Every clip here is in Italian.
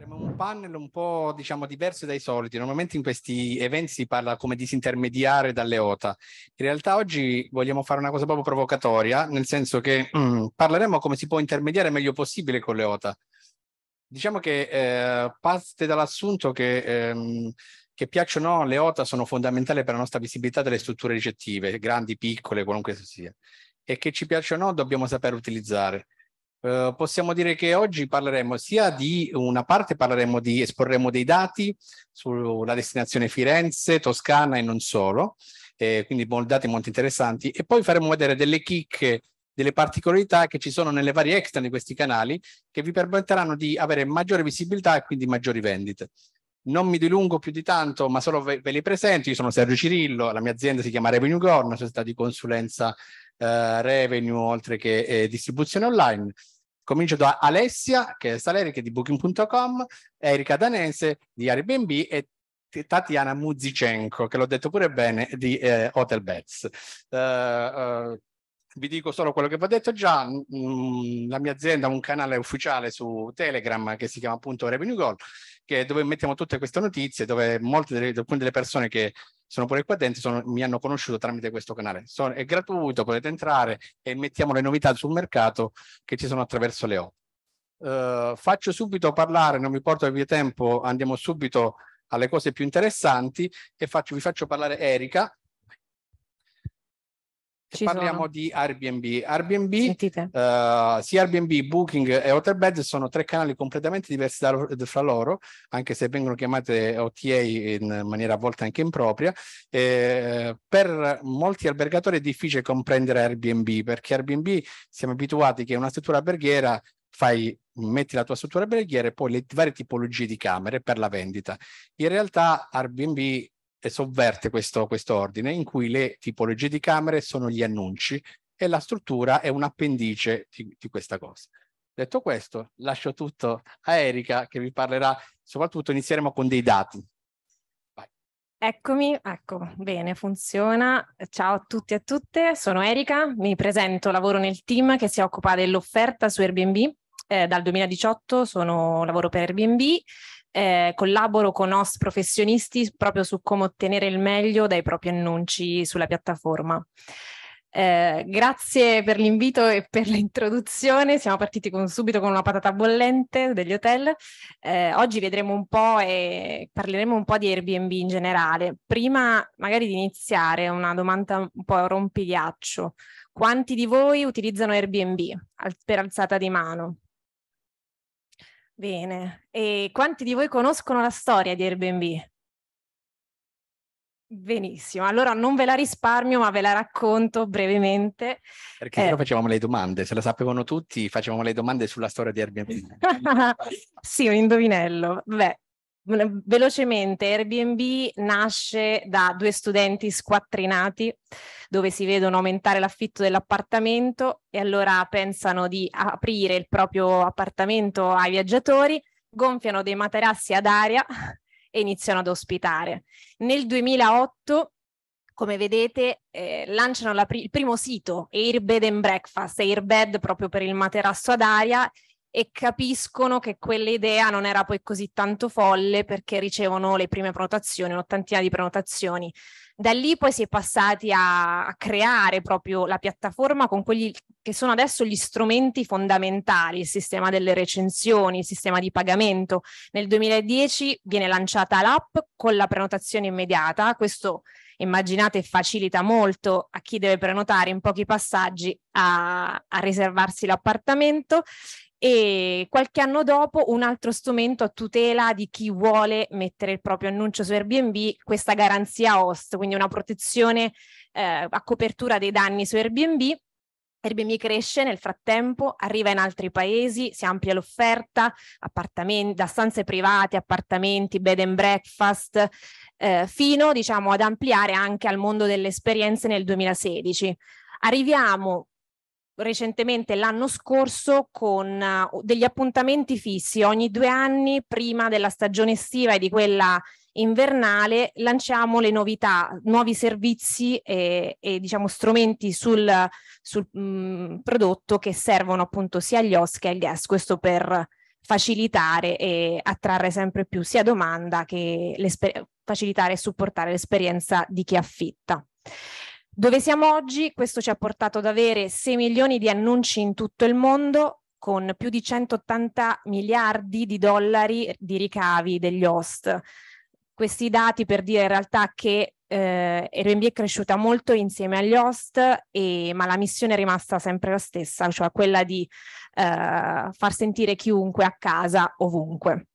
Faremo un panel un po' diciamo diverso dai soliti. Normalmente in questi eventi si parla come disintermediare dalle OTA. In realtà oggi vogliamo fare una cosa proprio provocatoria, nel senso che mm, parleremo come si può intermediare meglio possibile con le OTA. Diciamo che eh, parte dall'assunto che ehm, che piacciono o no, le OTA sono fondamentali per la nostra visibilità delle strutture ricettive, grandi, piccole, qualunque sia, e che ci piacciono o no dobbiamo saper utilizzare. Eh, possiamo dire che oggi parleremo sia di una parte, parleremo di, esporremo dei dati sulla destinazione Firenze, Toscana e non solo, eh, quindi dati molto interessanti, e poi faremo vedere delle chicche delle particolarità che ci sono nelle varie extra di questi canali che vi permetteranno di avere maggiore visibilità e quindi maggiori vendite. Non mi dilungo più di tanto, ma solo ve, ve li presento. Io sono Sergio Cirillo, la mia azienda si chiama Revenue Gorn, società di consulenza eh, revenue oltre che eh, distribuzione online. Comincio da Alessia, che è Saleric di Booking.com, Erika Danese di Airbnb e Tatiana Muzicenko, che l'ho detto pure bene, di eh, Hotel Beds. Uh, uh, vi dico solo quello che vi ho detto già, mm, mm, la mia azienda ha un canale ufficiale su Telegram che si chiama appunto Revenue Goal, dove mettiamo tutte queste notizie, dove molte delle, delle persone che sono pure qua dentro, sono, mi hanno conosciuto tramite questo canale. Sono, è gratuito, potete entrare e mettiamo le novità sul mercato che ci sono attraverso le O. Uh, faccio subito parlare, non mi porto via tempo, andiamo subito alle cose più interessanti e faccio, vi faccio parlare Erika ci Parliamo sono. di Airbnb. Airbnb uh, sia Airbnb, Booking e Hotelbed sono tre canali completamente diversi da, fra loro, anche se vengono chiamate OTA in maniera a volte anche impropria. E, eh, per molti albergatori è difficile comprendere Airbnb perché Airbnb siamo abituati che una struttura alberghiera fai metti la tua struttura alberghiera e poi le varie tipologie di camere per la vendita. In realtà Airbnb eh, sovverte questo, questo ordine in cui le tipologie di camere sono gli annunci e la struttura è un appendice di, di questa cosa. Detto questo, lascio tutto a Erika che vi parlerà, soprattutto inizieremo con dei dati. Eccomi, ecco, bene, funziona. Ciao a tutti e a tutte, sono Erika, mi presento, lavoro nel team che si occupa dell'offerta su Airbnb. Eh, dal 2018 sono, lavoro per Airbnb eh, collaboro con host professionisti proprio su come ottenere il meglio dai propri annunci sulla piattaforma. Eh, grazie per l'invito e per l'introduzione. Siamo partiti con, subito con una patata bollente degli hotel. Eh, oggi vedremo un po' e parleremo un po' di Airbnb in generale. Prima magari di iniziare una domanda un po' rompighiaccio. Quanti di voi utilizzano Airbnb al- per alzata di mano? Bene, e quanti di voi conoscono la storia di Airbnb? Benissimo, allora non ve la risparmio ma ve la racconto brevemente. Perché eh. facevamo le domande, se la sapevano tutti facevamo le domande sulla storia di Airbnb. sì, un indovinello. Beh, velocemente, Airbnb nasce da due studenti squattrinati dove si vedono aumentare l'affitto dell'appartamento e allora pensano di aprire il proprio appartamento ai viaggiatori, gonfiano dei materassi ad aria e iniziano ad ospitare. Nel 2008 come vedete, eh, lanciano pri- il primo sito, Airbed and Breakfast, Airbed proprio per il materasso ad aria, e capiscono che quell'idea non era poi così tanto folle perché ricevono le prime prenotazioni, un'ottantina di prenotazioni. Da lì poi si è passati a, a creare proprio la piattaforma con quelli che sono adesso gli strumenti fondamentali, il sistema delle recensioni, il sistema di pagamento. Nel 2010 viene lanciata l'app con la prenotazione immediata, questo immaginate facilita molto a chi deve prenotare in pochi passaggi a, a riservarsi l'appartamento e qualche anno dopo un altro strumento a tutela di chi vuole mettere il proprio annuncio su Airbnb, questa garanzia host, quindi una protezione eh, a copertura dei danni su Airbnb Airbnb cresce nel frattempo, arriva in altri paesi, si amplia l'offerta, da stanze private, appartamenti, bed and breakfast, eh, fino diciamo, ad ampliare anche al mondo delle esperienze nel 2016. Arriviamo recentemente l'anno scorso con uh, degli appuntamenti fissi ogni due anni prima della stagione estiva e di quella invernale lanciamo le novità, nuovi servizi e, e diciamo strumenti sul, sul mh, mm, prodotto che servono appunto sia agli host che agli guest, questo per facilitare e attrarre sempre più sia domanda che facilitare e supportare l'esperienza di chi affitta. Dove siamo oggi, questo ci ha portato ad avere 6 milioni di annunci in tutto il mondo, con più di 180 miliardi di dollari di ricavi degli host. Questi dati per dire in realtà che eh, Airbnb è cresciuta molto insieme agli host, e, ma la missione è rimasta sempre la stessa, cioè quella di eh, far sentire chiunque a casa ovunque.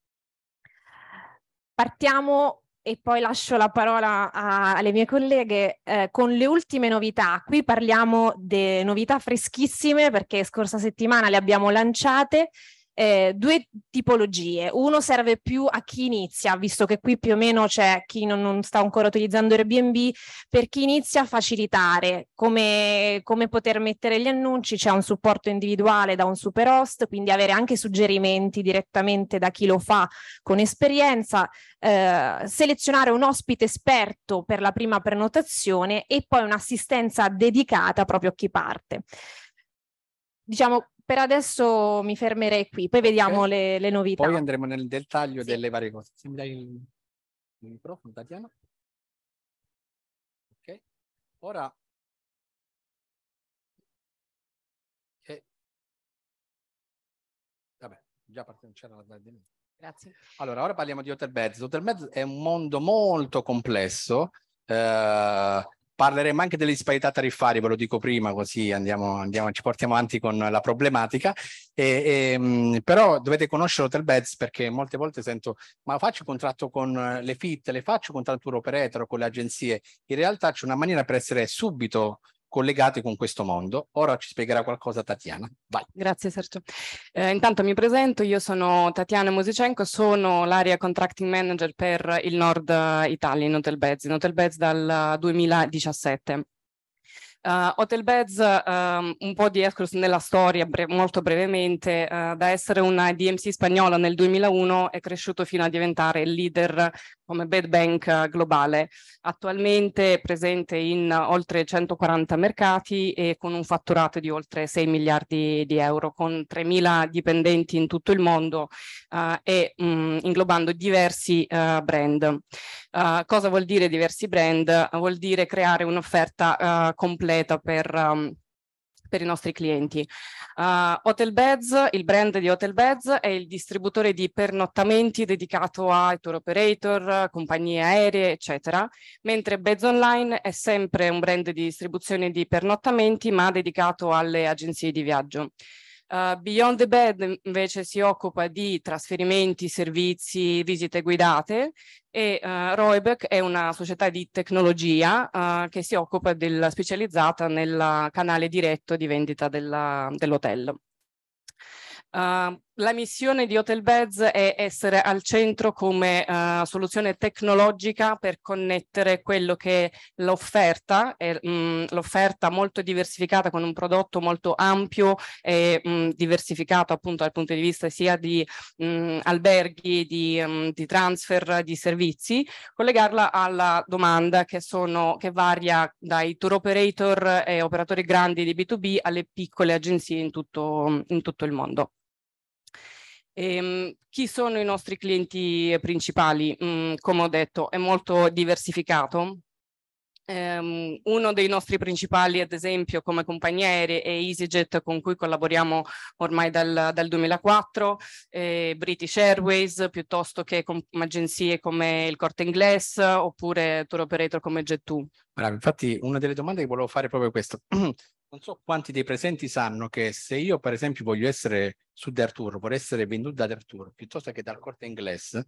Partiamo e poi lascio la parola a, alle mie colleghe eh, con le ultime novità. Qui parliamo di novità freschissime perché scorsa settimana le abbiamo lanciate eh, due tipologie. Uno serve più a chi inizia, visto che qui più o meno c'è chi non, non sta ancora utilizzando Airbnb, per chi inizia a facilitare come, come, poter mettere gli annunci, c'è un supporto individuale da un super host, quindi avere anche suggerimenti direttamente da chi lo fa con esperienza, eh, selezionare un ospite esperto per la prima prenotazione e poi un'assistenza dedicata proprio a chi parte. Diciamo, per adesso mi fermerei qui, poi vediamo okay. le, le, novità. Poi andremo nel dettaglio sì. delle varie cose. Se mi dai il, il microfono, Tatiana. Ok, ora... Okay. Vabbè, già partendo c'era la slide di me. Grazie. Allora, ora parliamo di Hotel Beds. Hotel Beds è un mondo molto complesso, eh, Parleremo anche delle disparità tariffarie, ve lo dico prima, così andiamo, andiamo, ci portiamo avanti con la problematica. E, e, mm, però dovete conoscere Hotel Beds perché molte volte sento: ma faccio il contratto con le FIT, le faccio un contratto tour operator, con le agenzie. In realtà c'è una maniera per essere subito collegati con questo mondo. Ora ci spiegherà qualcosa Tatiana. Vai. Grazie Sergio. Eh, intanto mi presento, io sono Tatiana Musicenko, sono l'area contracting manager per il Nord eh, Italia in Hotel Beds, in Hotel Beds dal 2017. Uh, eh, eh, Hotel Beds, um, un po' di esclus nella storia, bre molto brevemente, uh, da essere una DMC spagnola nel 2001 è cresciuto fino a diventare il leader come Bad Bank globale, attualmente presente in oltre 140 mercati e con un fatturato di oltre 6 miliardi di euro, con 3.000 dipendenti in tutto il mondo uh, e mh, mm, inglobando diversi uh, brand. Uh, cosa vuol dire diversi brand? Vuol dire creare un'offerta completa per... Um, per i nostri clienti. Uh, Hotel Beds, il brand di Hotel Beds è il distributore di pernottamenti dedicato ai tour operator, compagnie aeree, eccetera, mentre Beds Online è sempre un brand di distribuzione di pernottamenti ma dedicato alle agenzie di viaggio. Eh, Beyond the Bed invece si occupa di trasferimenti, servizi, visite guidate e uh, eh, Roebeck è una società di tecnologia uh, che si occupa del, specializzata nel canale diretto di vendita dell'hotel. Dell la missione di Hotel Beds è essere al centro come uh, soluzione tecnologica per connettere quello che è l'offerta, mm, l'offerta molto diversificata con un prodotto molto ampio e mh, mm, diversificato appunto dal punto di vista sia di mh, mm, alberghi, di, mh, di, transfer, di servizi, collegarla alla domanda che, sono, che varia dai tour operator e operatori grandi di B2B alle piccole agenzie in tutto, in tutto il mondo. Ehm, chi sono i nostri clienti principali? Mm, come ho detto, è molto diversificato. Um, uno dei nostri principali, ad esempio, come compagnia aerea è EasyJet, con cui collaboriamo ormai dal, dal 2004, eh, British Airways, piuttosto che com agenzie come il Corte Inglese oppure tour operator come Jet2. Bravo, infatti una delle domande che volevo fare è proprio questa. non so quanti dei presenti sanno che se io per esempio voglio essere su Dirt vorrei essere venduto da Dirt piuttosto che dal corte inglese,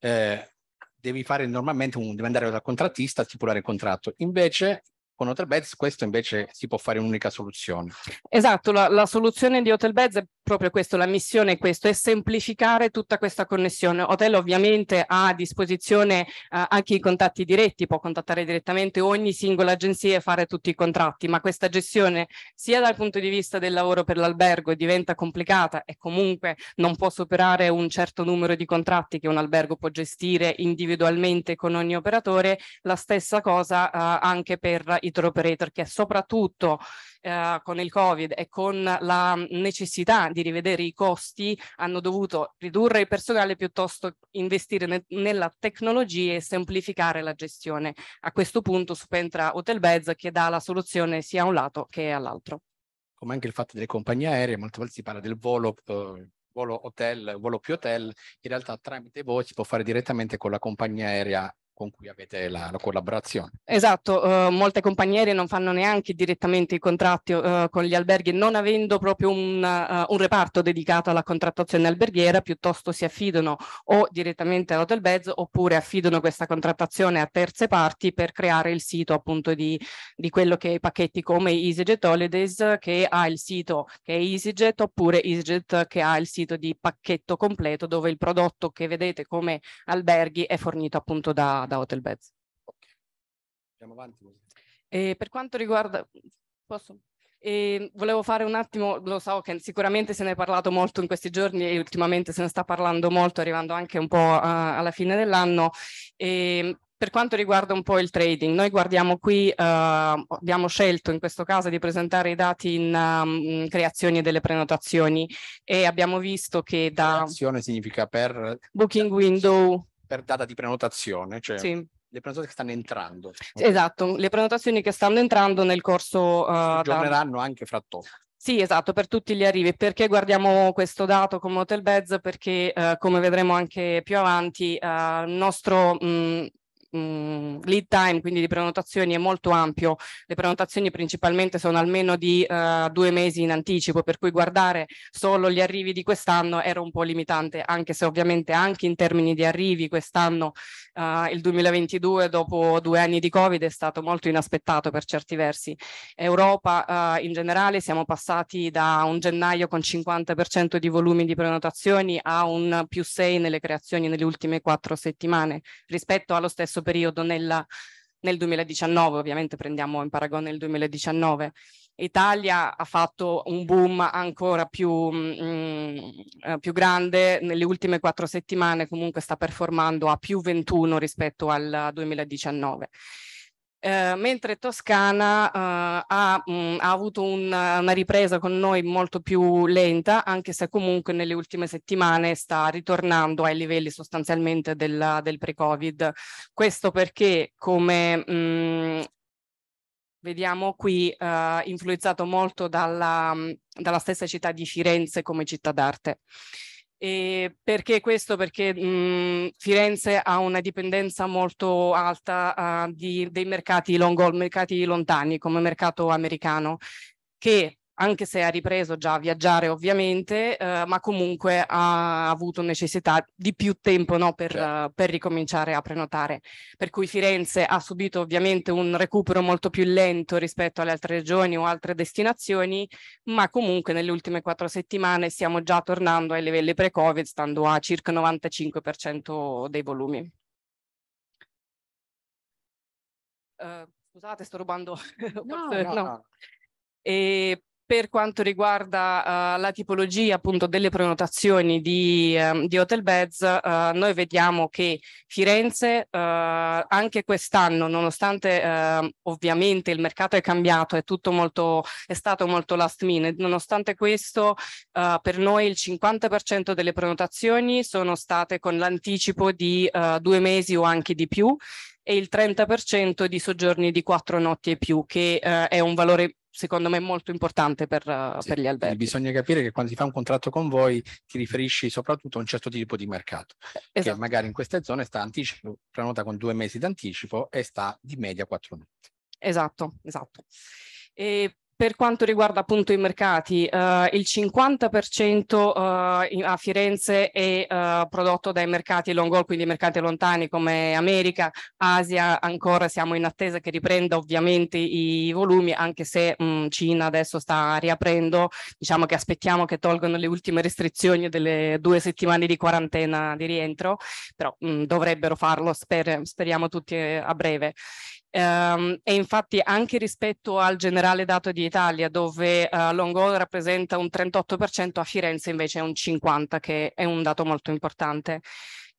eh, devi fare normalmente un, devi andare dal contrattista a stipulare il contratto. Invece con Hotelbeds questo invece si può fare un'unica soluzione. Esatto, la, la soluzione di Hotelbeds è proprio questo, la missione è questo, è semplificare tutta questa connessione. Hotel ovviamente ha a disposizione eh, anche i contatti diretti, può contattare direttamente ogni singola agenzia e fare tutti i contratti, ma questa gestione sia dal punto di vista del lavoro per l'albergo diventa complicata e comunque non può superare un certo numero di contratti che un albergo può gestire individualmente con ogni operatore, la stessa cosa eh, anche per i tour operator che soprattutto eh, con il Covid e con la necessità di rivedere i costi hanno dovuto ridurre il personale piuttosto investire ne nella tecnologia e semplificare la gestione. A questo punto subentra Hotelbeds che dà la soluzione sia a un lato che all'altro. Come anche il fatto delle compagnie aeree, molte volte si parla del volo eh volo hotel, volo più hotel, in realtà tramite voi si può fare direttamente con la compagnia aerea con cui avete la, la collaborazione. Esatto, eh, molte compagnie non fanno neanche direttamente i contratti eh, con gli alberghi, non avendo proprio un, uh, un, reparto dedicato alla contrattazione alberghiera, piuttosto si affidano o direttamente Hotel Bez oppure affidano questa contrattazione a terze parti per creare il sito appunto di, di quello che è pacchetti come EasyJet Holidays che ha il sito che è EasyJet oppure EasyJet che ha il sito di pacchetto completo dove il prodotto che vedete come alberghi è fornito appunto da, da Hotel Beds. Andiamo avanti. E per quanto riguarda... Posso? E volevo fare un attimo, lo so che sicuramente se ne è parlato molto in questi giorni e ultimamente se ne sta parlando molto, arrivando anche un po' a, eh, alla fine dell'anno. E per quanto riguarda un po' il trading, noi guardiamo qui, eh, abbiamo scelto in questo caso di presentare i dati in um, creazione delle prenotazioni e abbiamo visto che da... Creazione significa per... Booking window per data di prenotazione, cioè sì le prenotazioni che stanno entrando. Esatto, le prenotazioni che stanno entrando nel corso... Uh, aggiorneranno da... anche fra poco. Sì, esatto, per tutti gli arrivi. Perché guardiamo questo dato come Hotel Beds? Perché, uh, come vedremo anche più avanti, uh, il nostro mh, mm, mh, lead time, quindi di prenotazioni, è molto ampio. Le prenotazioni principalmente sono almeno di uh, due mesi in anticipo, per cui guardare solo gli arrivi di quest'anno era un po' limitante, anche se ovviamente anche in termini di arrivi quest'anno, uh, il 2022, dopo due anni di Covid, è stato molto inaspettato per certi versi. Europa uh, in generale siamo passati da un gennaio con 50% di volumi di prenotazioni a un più 6 nelle creazioni nelle ultime quattro settimane rispetto allo stesso stesso periodo nella, nel 2019, ovviamente prendiamo in paragone il 2019. Italia ha fatto un boom ancora più, mh, mm, eh, più, grande, nelle ultime quattro settimane comunque sta performando a più 21 rispetto al 2019. Eh, mentre Toscana eh, ha, mh, mm, ha, avuto una, una, ripresa con noi molto più lenta, anche se comunque nelle ultime settimane sta ritornando ai livelli sostanzialmente della, del pre-Covid. Questo perché, come mh, mm, vediamo qui, eh, influenzato molto dalla, mm, dalla stessa città di Firenze come città d'arte. E perché questo? Perché mh, mhmm, Firenze ha una dipendenza molto alta uh, di, dei mercati long haul, mercati lontani come mercato americano, che anche se ha ripreso già a viaggiare ovviamente, eh, ma comunque ha avuto necessità di più tempo no, per, certo. uh, per, ricominciare a prenotare. Per cui Firenze ha subito ovviamente un recupero molto più lento rispetto alle altre regioni o altre destinazioni, ma comunque nelle ultime quattro settimane stiamo già tornando ai livelli pre-Covid, stando a circa 95% dei volumi. Uh, scusate, sto rubando. No, no, no. E per quanto riguarda uh, la tipologia appunto delle prenotazioni di, um, di Hotel Beds, uh, noi vediamo che Firenze uh, anche quest'anno, nonostante uh, ovviamente il mercato è cambiato, è tutto molto, è stato molto last minute, nonostante questo uh, per noi il 50% delle prenotazioni sono state con l'anticipo di uh, due mesi o anche di più e il 30% di soggiorni di quattro notti e più, che eh, è un valore secondo me molto importante per, eh, sì, per, gli alberghi. Bisogna capire che quando si fa un contratto con voi ti riferisci soprattutto a un certo tipo di mercato, esatto. che magari in queste zone sta anticipo, prenota con due mesi d'anticipo e sta di media quattro notti. Esatto, esatto. E per quanto riguarda appunto i mercati, eh, il 50% eh, a Firenze è eh, prodotto dai mercati long haul, quindi mercati lontani come America, Asia, ancora siamo in attesa che riprenda ovviamente i volumi, anche se mh, mm, Cina adesso sta riaprendo, diciamo che aspettiamo che tolgano le ultime restrizioni delle due settimane di quarantena di rientro, però mh, mm, dovrebbero farlo, sper speriamo tutti eh, a breve. Ehm, e infatti anche rispetto al generale dato di Italia dove uh, eh, Longol rappresenta un 38%, a Firenze invece è un 50% che è un dato molto importante.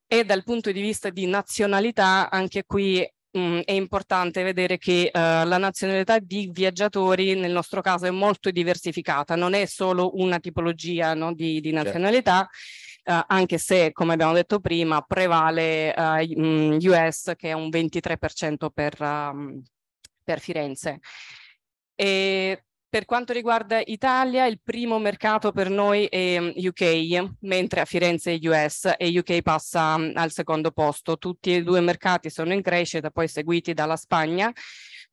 E dal punto di vista di nazionalità anche qui mh, mm, è importante vedere che uh, la nazionalità di viaggiatori nel nostro caso è molto diversificata, non è solo una tipologia no, di, di, certo. nazionalità. Certo eh, anche se, come abbiamo detto prima, prevale eh, mm, US che è un 23% per, um, per Firenze. E per quanto riguarda Italia, il primo mercato per noi è mm, UK, mentre a Firenze è US e UK passa al secondo posto. Tutti e due i mercati sono in crescita, poi seguiti dalla Spagna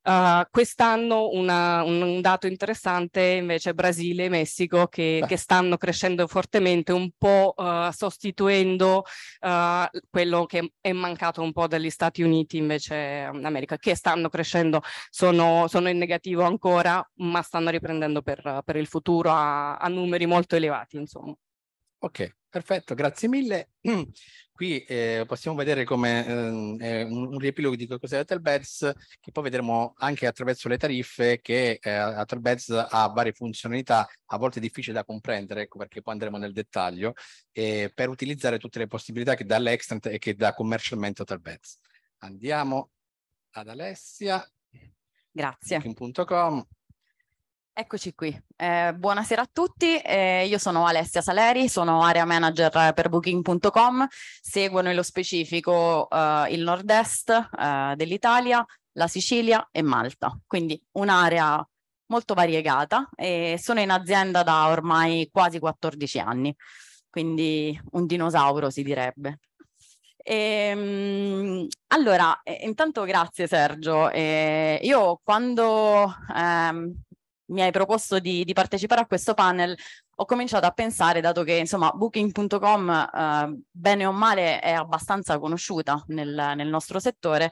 Uh, quest'anno una, un, un, dato interessante invece Brasile e Messico che, che stanno crescendo fortemente, un po' uh, sostituendo uh, quello che è mancato un po' dagli Stati Uniti invece in mm, America, che stanno crescendo, sono, sono in negativo ancora, ma stanno riprendendo per, per il futuro a, a numeri molto elevati, insomma. Ok, Perfetto, grazie mille. Qui eh, possiamo vedere come eh, un riepilogo di cos'è è Telbeds, che poi vedremo anche attraverso le tariffe che eh, Telbeds ha varie funzionalità, a volte difficili da comprendere, ecco perché poi andremo nel dettaglio, eh, per utilizzare tutte le possibilità che dà l'extant e che dà commercialmente Telbeds. Andiamo ad Alessia. Grazie. .com. Eccoci qui. Eh, buonasera a tutti, eh, io sono Alessia Saleri, sono area manager per booking.com, seguo nello specifico eh, il nord-est eh, dell'Italia, la Sicilia e Malta, quindi un'area molto variegata e sono in azienda da ormai quasi 14 anni, quindi un dinosauro si direbbe. Ehm, allora, eh, intanto grazie Sergio. Eh, io quando ehm, mi hai proposto di, di, partecipare a questo panel, ho cominciato a pensare, dato che insomma booking.com eh, bene o male è abbastanza conosciuta nel, nel nostro settore,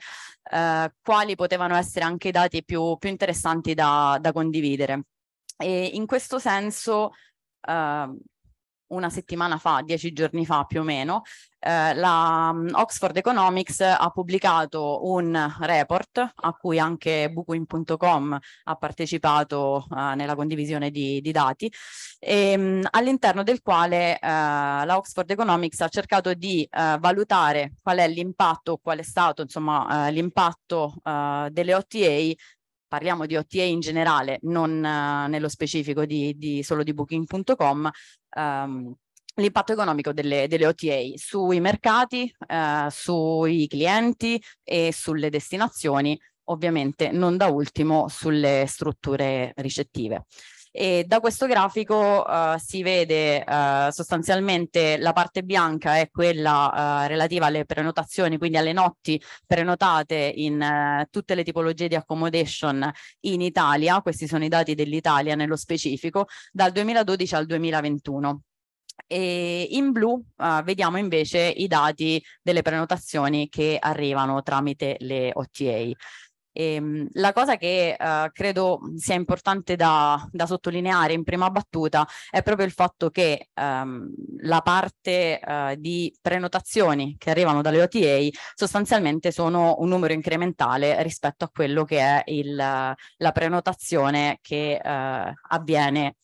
eh, quali potevano essere anche i dati più, più interessanti da, da, condividere. E in questo senso eh, una settimana fa, dieci giorni fa più o meno, eh, la mm, Oxford Economics ha pubblicato un report a cui anche bucuin.com ha partecipato eh, nella condivisione di, di dati, e, mm, all'interno del quale eh, la Oxford Economics ha cercato di eh, valutare qual è l'impatto, qual è stato insomma eh, l'impatto eh, delle OTA parliamo di OTA in generale, non eh, nello specifico di, di solo di booking.com, ehm, l'impatto economico delle, delle, OTA sui mercati, eh, sui clienti e sulle destinazioni, ovviamente non da ultimo sulle strutture ricettive e da questo grafico uh, si vede uh, sostanzialmente la parte bianca è quella uh, relativa alle prenotazioni, quindi alle notti prenotate in tutte le tipologie di accommodation in Italia, questi sono i dati dell'Italia nello specifico, dal 2012 al 2021. E in blu uh, vediamo invece i dati delle prenotazioni che arrivano tramite le OTA. E, ehm, la cosa che eh, credo sia importante da, da, sottolineare in prima battuta è proprio il fatto che ehm, la parte eh, di prenotazioni che arrivano dalle OTA sostanzialmente sono un numero incrementale rispetto a quello che è il, la prenotazione che eh, avviene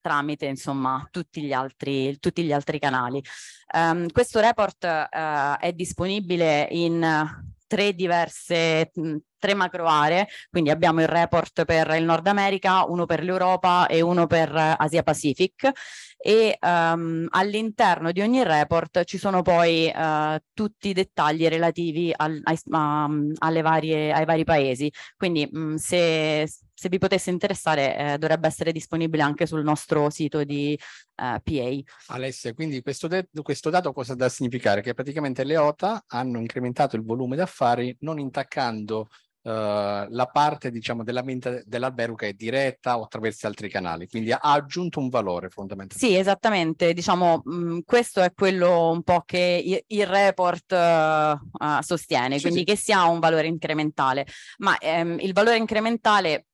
tramite insomma tutti gli altri, tutti gli altri canali. Um, questo report uh, è disponibile in tre diverse, tre macro aree, quindi abbiamo il report per il Nord America, uno per l'Europa e uno per eh, Asia Pacific e um, all'interno di ogni report ci sono poi uh, tutti i dettagli relativi al, ai, um, alle varie, ai vari paesi, quindi mh, mm, se, se vi potesse interessare eh, dovrebbe essere disponibile anche sul nostro sito di eh, PA. Alessia, quindi questo, questo, dato cosa da significare? Che praticamente le OTA hanno incrementato il volume d'affari non intaccando eh, la parte diciamo, della vendita dell'albergo che è diretta o attraverso altri canali, quindi ha aggiunto un valore fondamentalmente. Sì, esattamente, diciamo mh, mm, questo è quello un po' che i- il report uh, sostiene, sì, quindi sì. che sia un valore incrementale, ma ehm, il valore incrementale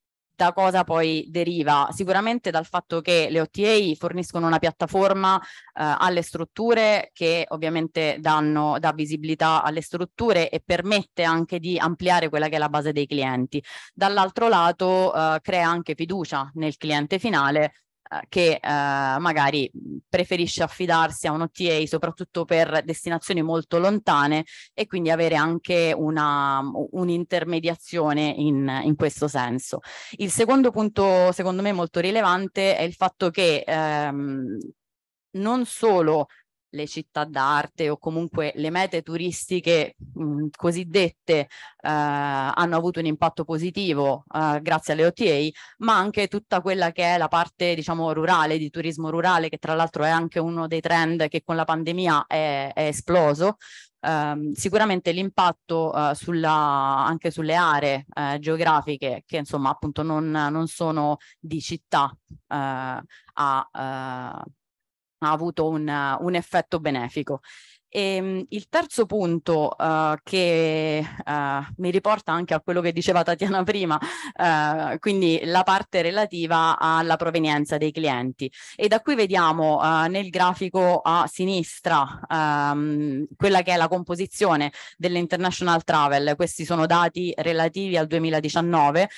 da cosa poi deriva? Sicuramente dal fatto che le OTA forniscono una piattaforma eh, alle strutture che ovviamente danno, dà visibilità alle strutture e permette anche di ampliare quella che è la base dei clienti. Dall'altro lato eh, crea anche fiducia nel cliente finale eh, che eh, magari preferisce affidarsi a un OTA soprattutto per destinazioni molto lontane e quindi avere anche una, un'intermediazione in, in, questo senso. Il secondo punto secondo me molto rilevante è il fatto che ehm, non solo le città d'arte o comunque le mete turistiche mh, cosiddette eh, hanno avuto un impatto positivo eh, grazie alle OTA, ma anche tutta quella che è la parte diciamo rurale, di turismo rurale, che tra l'altro è anche uno dei trend che con la pandemia è, è esploso. Um, sicuramente l'impatto uh, sulla, anche sulle aree uh, geografiche che insomma appunto non, non sono di città uh, eh, ha ha avuto un, un effetto benefico. E, ehm, il terzo punto uh, che uh, mi riporta anche a quello che diceva Tatiana prima, uh, quindi la parte relativa alla provenienza dei clienti. E da qui vediamo nel grafico a sinistra um, quella che è la composizione dell'International Travel, questi sono dati relativi al 2019.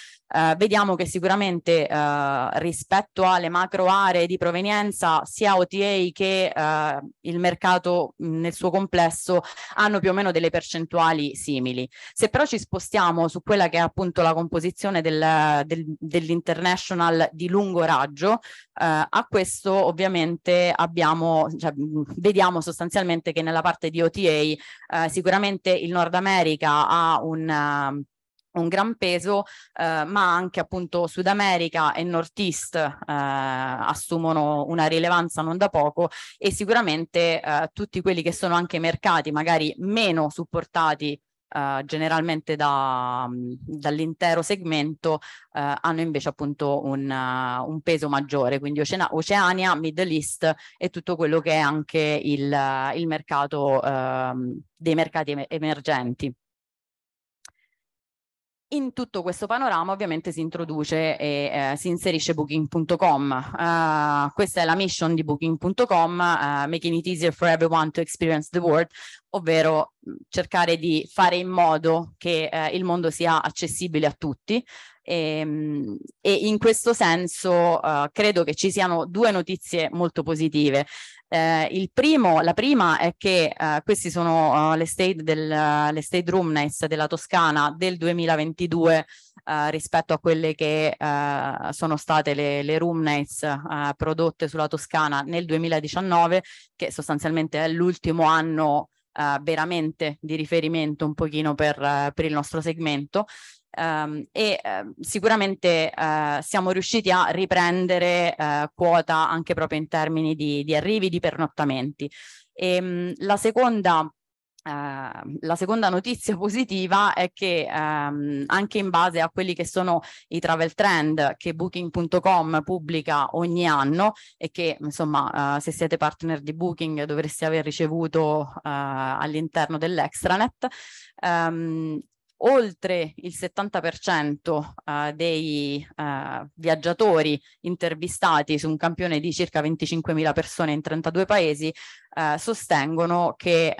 vediamo che sicuramente rispetto alle macro aree di provenienza sia OTA che il mercato nel suo suo complesso hanno più o meno delle percentuali simili. Se però ci spostiamo su quella che è appunto la composizione del, del, dell'international di lungo raggio, eh, a questo ovviamente abbiamo, cioè, vediamo sostanzialmente che nella parte di OTA eh, sicuramente il Nord America ha un... Uh, un gran peso, eh, ma anche appunto Sud America e North East eh, assumono una rilevanza non da poco e sicuramente eh, tutti quelli che sono anche mercati magari meno supportati Uh, generalmente da, mm, dall'intero segmento uh, hanno invece appunto un, uh, un peso maggiore, quindi Oceana, Oceania, Middle East e tutto quello che è anche il, il mercato ehm, dei mercati emergenti. In tutto questo panorama ovviamente si introduce e eh, si inserisce booking.com. Uh, eh, questa è la mission di booking.com, uh, eh, making it easier for everyone to experience the world, ovvero mm, cercare di fare in modo che eh, il mondo sia accessibile a tutti, e, ehm, e in questo senso uh, credo che ci siano due notizie molto positive. Eh, il primo, la prima è che eh, questi sono uh, le, state del, uh, le state room nights della Toscana del 2022 eh, rispetto a quelle che eh, sono state le, le room nights eh, prodotte sulla Toscana nel 2019, che sostanzialmente è l'ultimo anno uh, veramente di riferimento un pochino per, uh, per il nostro segmento. Um, e uh, sicuramente uh, siamo riusciti a riprendere uh, quota anche proprio in termini di, di arrivi, di pernottamenti. E, um, la seconda Uh, la seconda notizia positiva è che um, anche in base a quelli che sono i travel trend che booking.com pubblica ogni anno e che insomma uh, se siete partner di booking dovreste aver ricevuto uh, all'interno dell'extranet um, oltre il 70% uh, eh, dei uh, viaggiatori intervistati su un campione di circa 25.000 persone in 32 paesi uh, sostengono che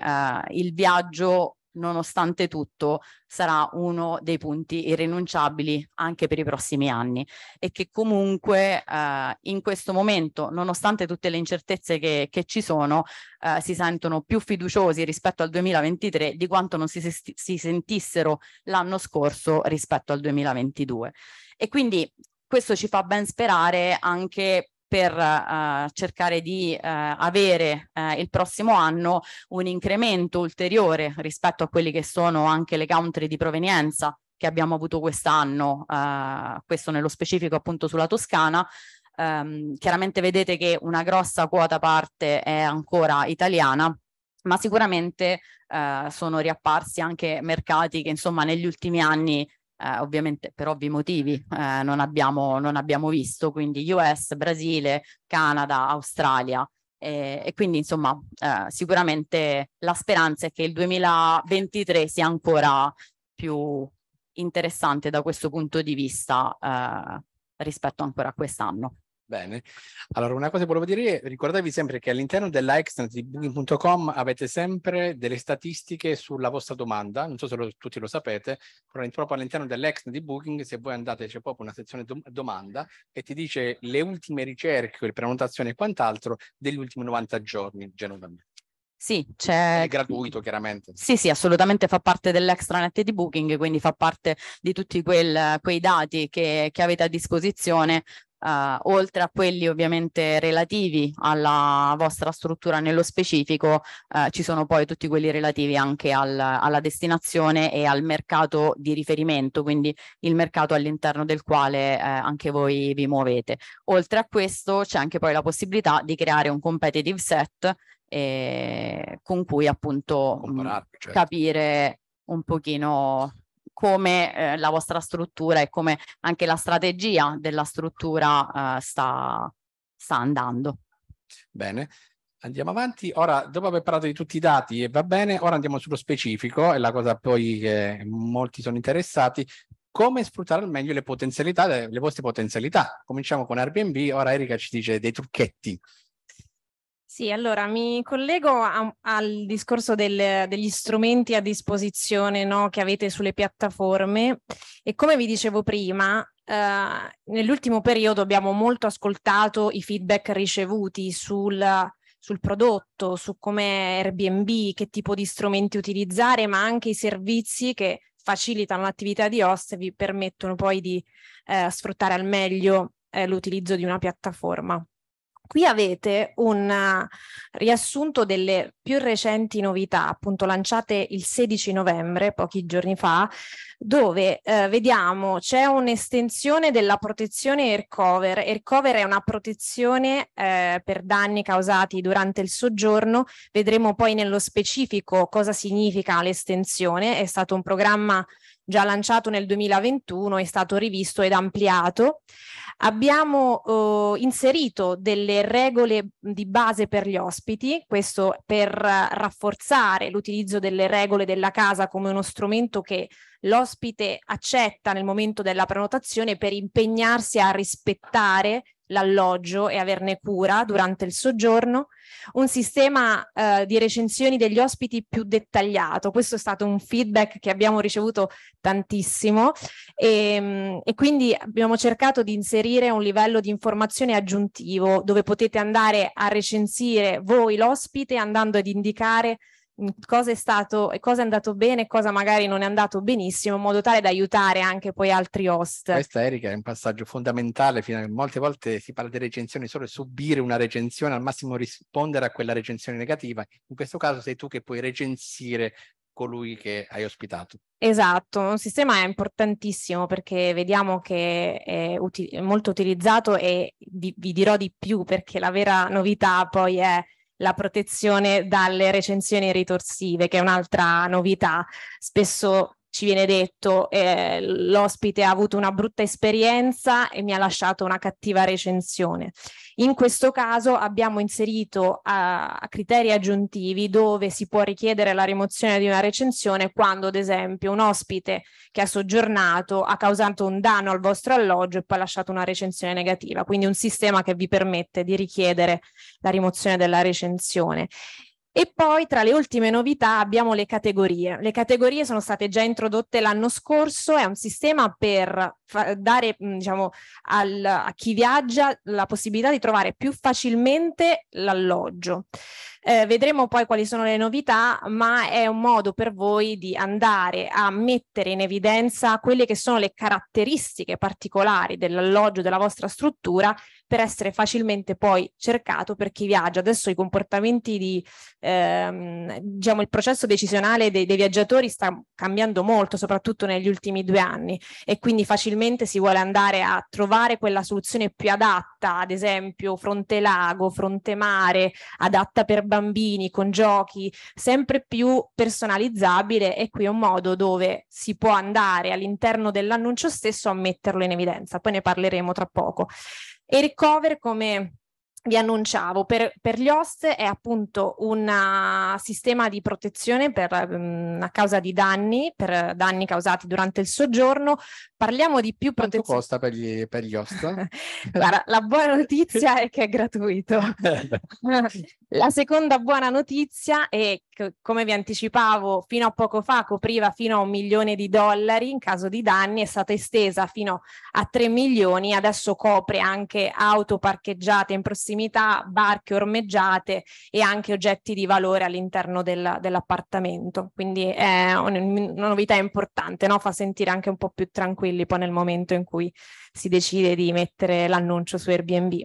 il viaggio nonostante tutto, sarà uno dei punti irrinunciabili anche per i prossimi anni e che comunque eh, in questo momento, nonostante tutte le incertezze che, che ci sono, eh, si sentono più fiduciosi rispetto al 2023 di quanto non si, si sentissero l'anno scorso rispetto al 2022. E quindi questo ci fa ben sperare anche per eh, cercare di eh, avere eh, il prossimo anno un incremento ulteriore rispetto a quelli che sono anche le country di provenienza che abbiamo avuto quest'anno, eh, questo nello specifico appunto sulla Toscana, Um, chiaramente vedete che una grossa quota parte è ancora italiana, ma sicuramente uh, sono riapparsi anche mercati che insomma negli ultimi anni eh, ovviamente per ovvi motivi eh, non, abbiamo, non abbiamo visto, quindi US, Brasile, Canada, Australia. Eh, e quindi insomma eh, sicuramente la speranza è che il 2023 sia ancora più interessante da questo punto di vista eh, rispetto ancora a quest'anno. Bene, allora una cosa che volevo dire, ricordatevi sempre che all'interno dell'extend di booking.com avete sempre delle statistiche sulla vostra domanda, non so se lo, tutti lo sapete, però proprio all'interno dell'extend di booking se voi andate c'è proprio una sezione dom- domanda e ti dice le ultime ricerche, le prenotazioni e quant'altro degli ultimi 90 giorni generalmente. Sì, c'è... È gratuito chiaramente. Sì, sì, assolutamente fa parte dell'extranet di Booking, quindi fa parte di tutti quel, quei dati che, che, avete a disposizione eh, oltre a quelli ovviamente relativi alla vostra struttura nello specifico, eh, ci sono poi tutti quelli relativi anche al, alla destinazione e al mercato di riferimento, quindi il mercato all'interno del quale eh, anche voi vi muovete. Oltre a questo c'è anche poi la possibilità di creare un competitive set eh, con cui appunto mm, certo. capire un pochino come eh, la vostra struttura e come anche la strategia della struttura eh, sta, sta andando. Bene, andiamo avanti. Ora, dopo aver parlato di tutti i dati e va bene, ora andiamo sullo specifico, è la cosa poi che molti sono interessati, come sfruttare al meglio le potenzialità, le vostre potenzialità. Cominciamo con Airbnb, ora Erika ci dice dei trucchetti. Sì, allora mi collego a, al discorso del, degli strumenti a disposizione no, che avete sulle piattaforme e come vi dicevo prima, eh, nell'ultimo periodo abbiamo molto ascoltato i feedback ricevuti sul, sul prodotto, su come Airbnb, che tipo di strumenti utilizzare, ma anche i servizi che facilitano l'attività di host e vi permettono poi di eh, sfruttare al meglio eh, l'utilizzo di una piattaforma. Qui avete un eh, riassunto delle più recenti novità, appunto lanciate il 16 novembre, pochi giorni fa, dove eh, vediamo c'è un'estensione della protezione air cover. Air cover è una protezione eh, per danni causati durante il soggiorno. Vedremo poi nello specifico cosa significa l'estensione. È stato un programma già lanciato nel 2021, è stato rivisto ed ampliato. Abbiamo eh, inserito delle regole di base per gli ospiti, questo per rafforzare l'utilizzo delle regole della casa come uno strumento che l'ospite accetta nel momento della prenotazione per impegnarsi a rispettare l'alloggio e averne cura durante il soggiorno, un sistema eh, di recensioni degli ospiti più dettagliato. Questo è stato un feedback che abbiamo ricevuto tantissimo e, ehm, e quindi abbiamo cercato di inserire un livello di informazione aggiuntivo dove potete andare a recensire voi l'ospite andando ad indicare cosa è stato e cosa è andato bene e cosa magari non è andato benissimo, in modo tale da aiutare anche poi altri host. Questa Erika è un passaggio fondamentale, fino a, molte volte si parla di recensioni solo subire una recensione, al massimo rispondere a quella recensione negativa. In questo caso sei tu che puoi recensire colui che hai ospitato. Esatto, un sistema è importantissimo perché vediamo che è, uti- molto utilizzato e vi-, vi dirò di più perché la vera novità poi è la protezione dalle recensioni ritorsive, che è un'altra novità. Spesso ci viene detto eh, l'ospite ha avuto una brutta esperienza e mi ha lasciato una cattiva recensione. In questo caso abbiamo inserito a, a criteri aggiuntivi dove si può richiedere la rimozione di una recensione quando, ad esempio, un ospite che ha soggiornato ha causato un danno al vostro alloggio e poi ha lasciato una recensione negativa, quindi un sistema che vi permette di richiedere la rimozione della recensione. E poi tra le ultime novità abbiamo le categorie. Le categorie sono state già introdotte l'anno scorso, è un sistema per dare diciamo, al, a chi viaggia la possibilità di trovare più facilmente l'alloggio. Eh, vedremo poi quali sono le novità, ma è un modo per voi di andare a mettere in evidenza quelle che sono le caratteristiche particolari dell'alloggio della vostra struttura per essere facilmente poi cercato per chi viaggia. Adesso i comportamenti di, ehm, diciamo, il processo decisionale dei, dei viaggiatori sta cambiando molto, soprattutto negli ultimi due anni e quindi facilmente si vuole andare a trovare quella soluzione più adatta, ad esempio fronte lago, fronte mare, adatta per bambini, con giochi sempre più personalizzabile e qui è un modo dove si può andare all'interno dell'annuncio stesso a metterlo in evidenza, poi ne parleremo tra poco. E Recover come vi annunciavo, per, per, gli host è appunto un ah, sistema di protezione per, um, a causa di danni, per danni causati durante il soggiorno. Parliamo di più protezione. Quanto costa per gli, per gli host? Guarda, la buona notizia è che è gratuito. la seconda buona notizia è che, come vi anticipavo, fino a poco fa copriva fino a un milione di dollari in caso di danni, è stata estesa fino a 3 milioni, adesso copre anche auto parcheggiate in prossimità prossimità, barche ormeggiate e anche oggetti di valore all'interno del, dell'appartamento. Quindi è una novità importante, no? fa sentire anche un po' più tranquilli poi nel momento in cui si decide di mettere l'annuncio su Airbnb.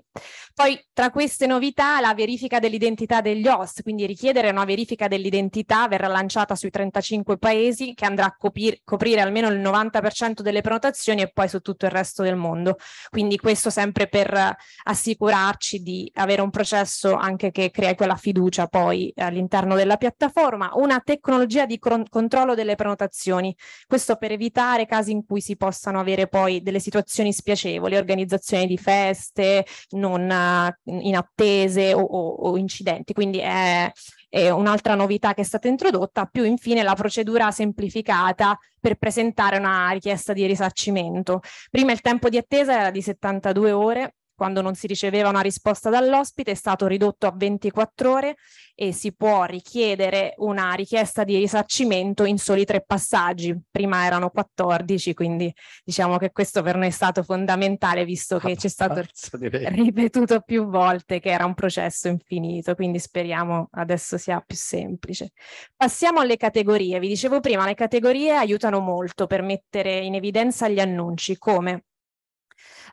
Poi tra queste novità la verifica dell'identità degli host, quindi richiedere una verifica dell'identità verrà lanciata sui 35 paesi che andrà a copir- coprire almeno il 90% delle prenotazioni e poi su tutto il resto del mondo. Quindi questo sempre per assicurarci di avere un processo anche che crea quella fiducia poi all'interno della piattaforma, una tecnologia di cron- controllo delle prenotazioni, questo per evitare casi in cui si possano avere poi delle situazioni spiacevoli, organizzazioni di feste non uh, inattese o, o, o incidenti, quindi è, è un'altra novità che è stata introdotta, più infine la procedura semplificata per presentare una richiesta di risarcimento. Prima il tempo di attesa era di 72 ore, quando non si riceveva una risposta dall'ospite è stato ridotto a 24 ore e si può richiedere una richiesta di risarcimento in soli tre passaggi. Prima erano 14, quindi diciamo che questo per noi è stato fondamentale visto che c'è stato ripetuto più volte che era un processo infinito, quindi speriamo adesso sia più semplice. Passiamo alle categorie. Vi dicevo prima, le categorie aiutano molto per mettere in evidenza gli annunci come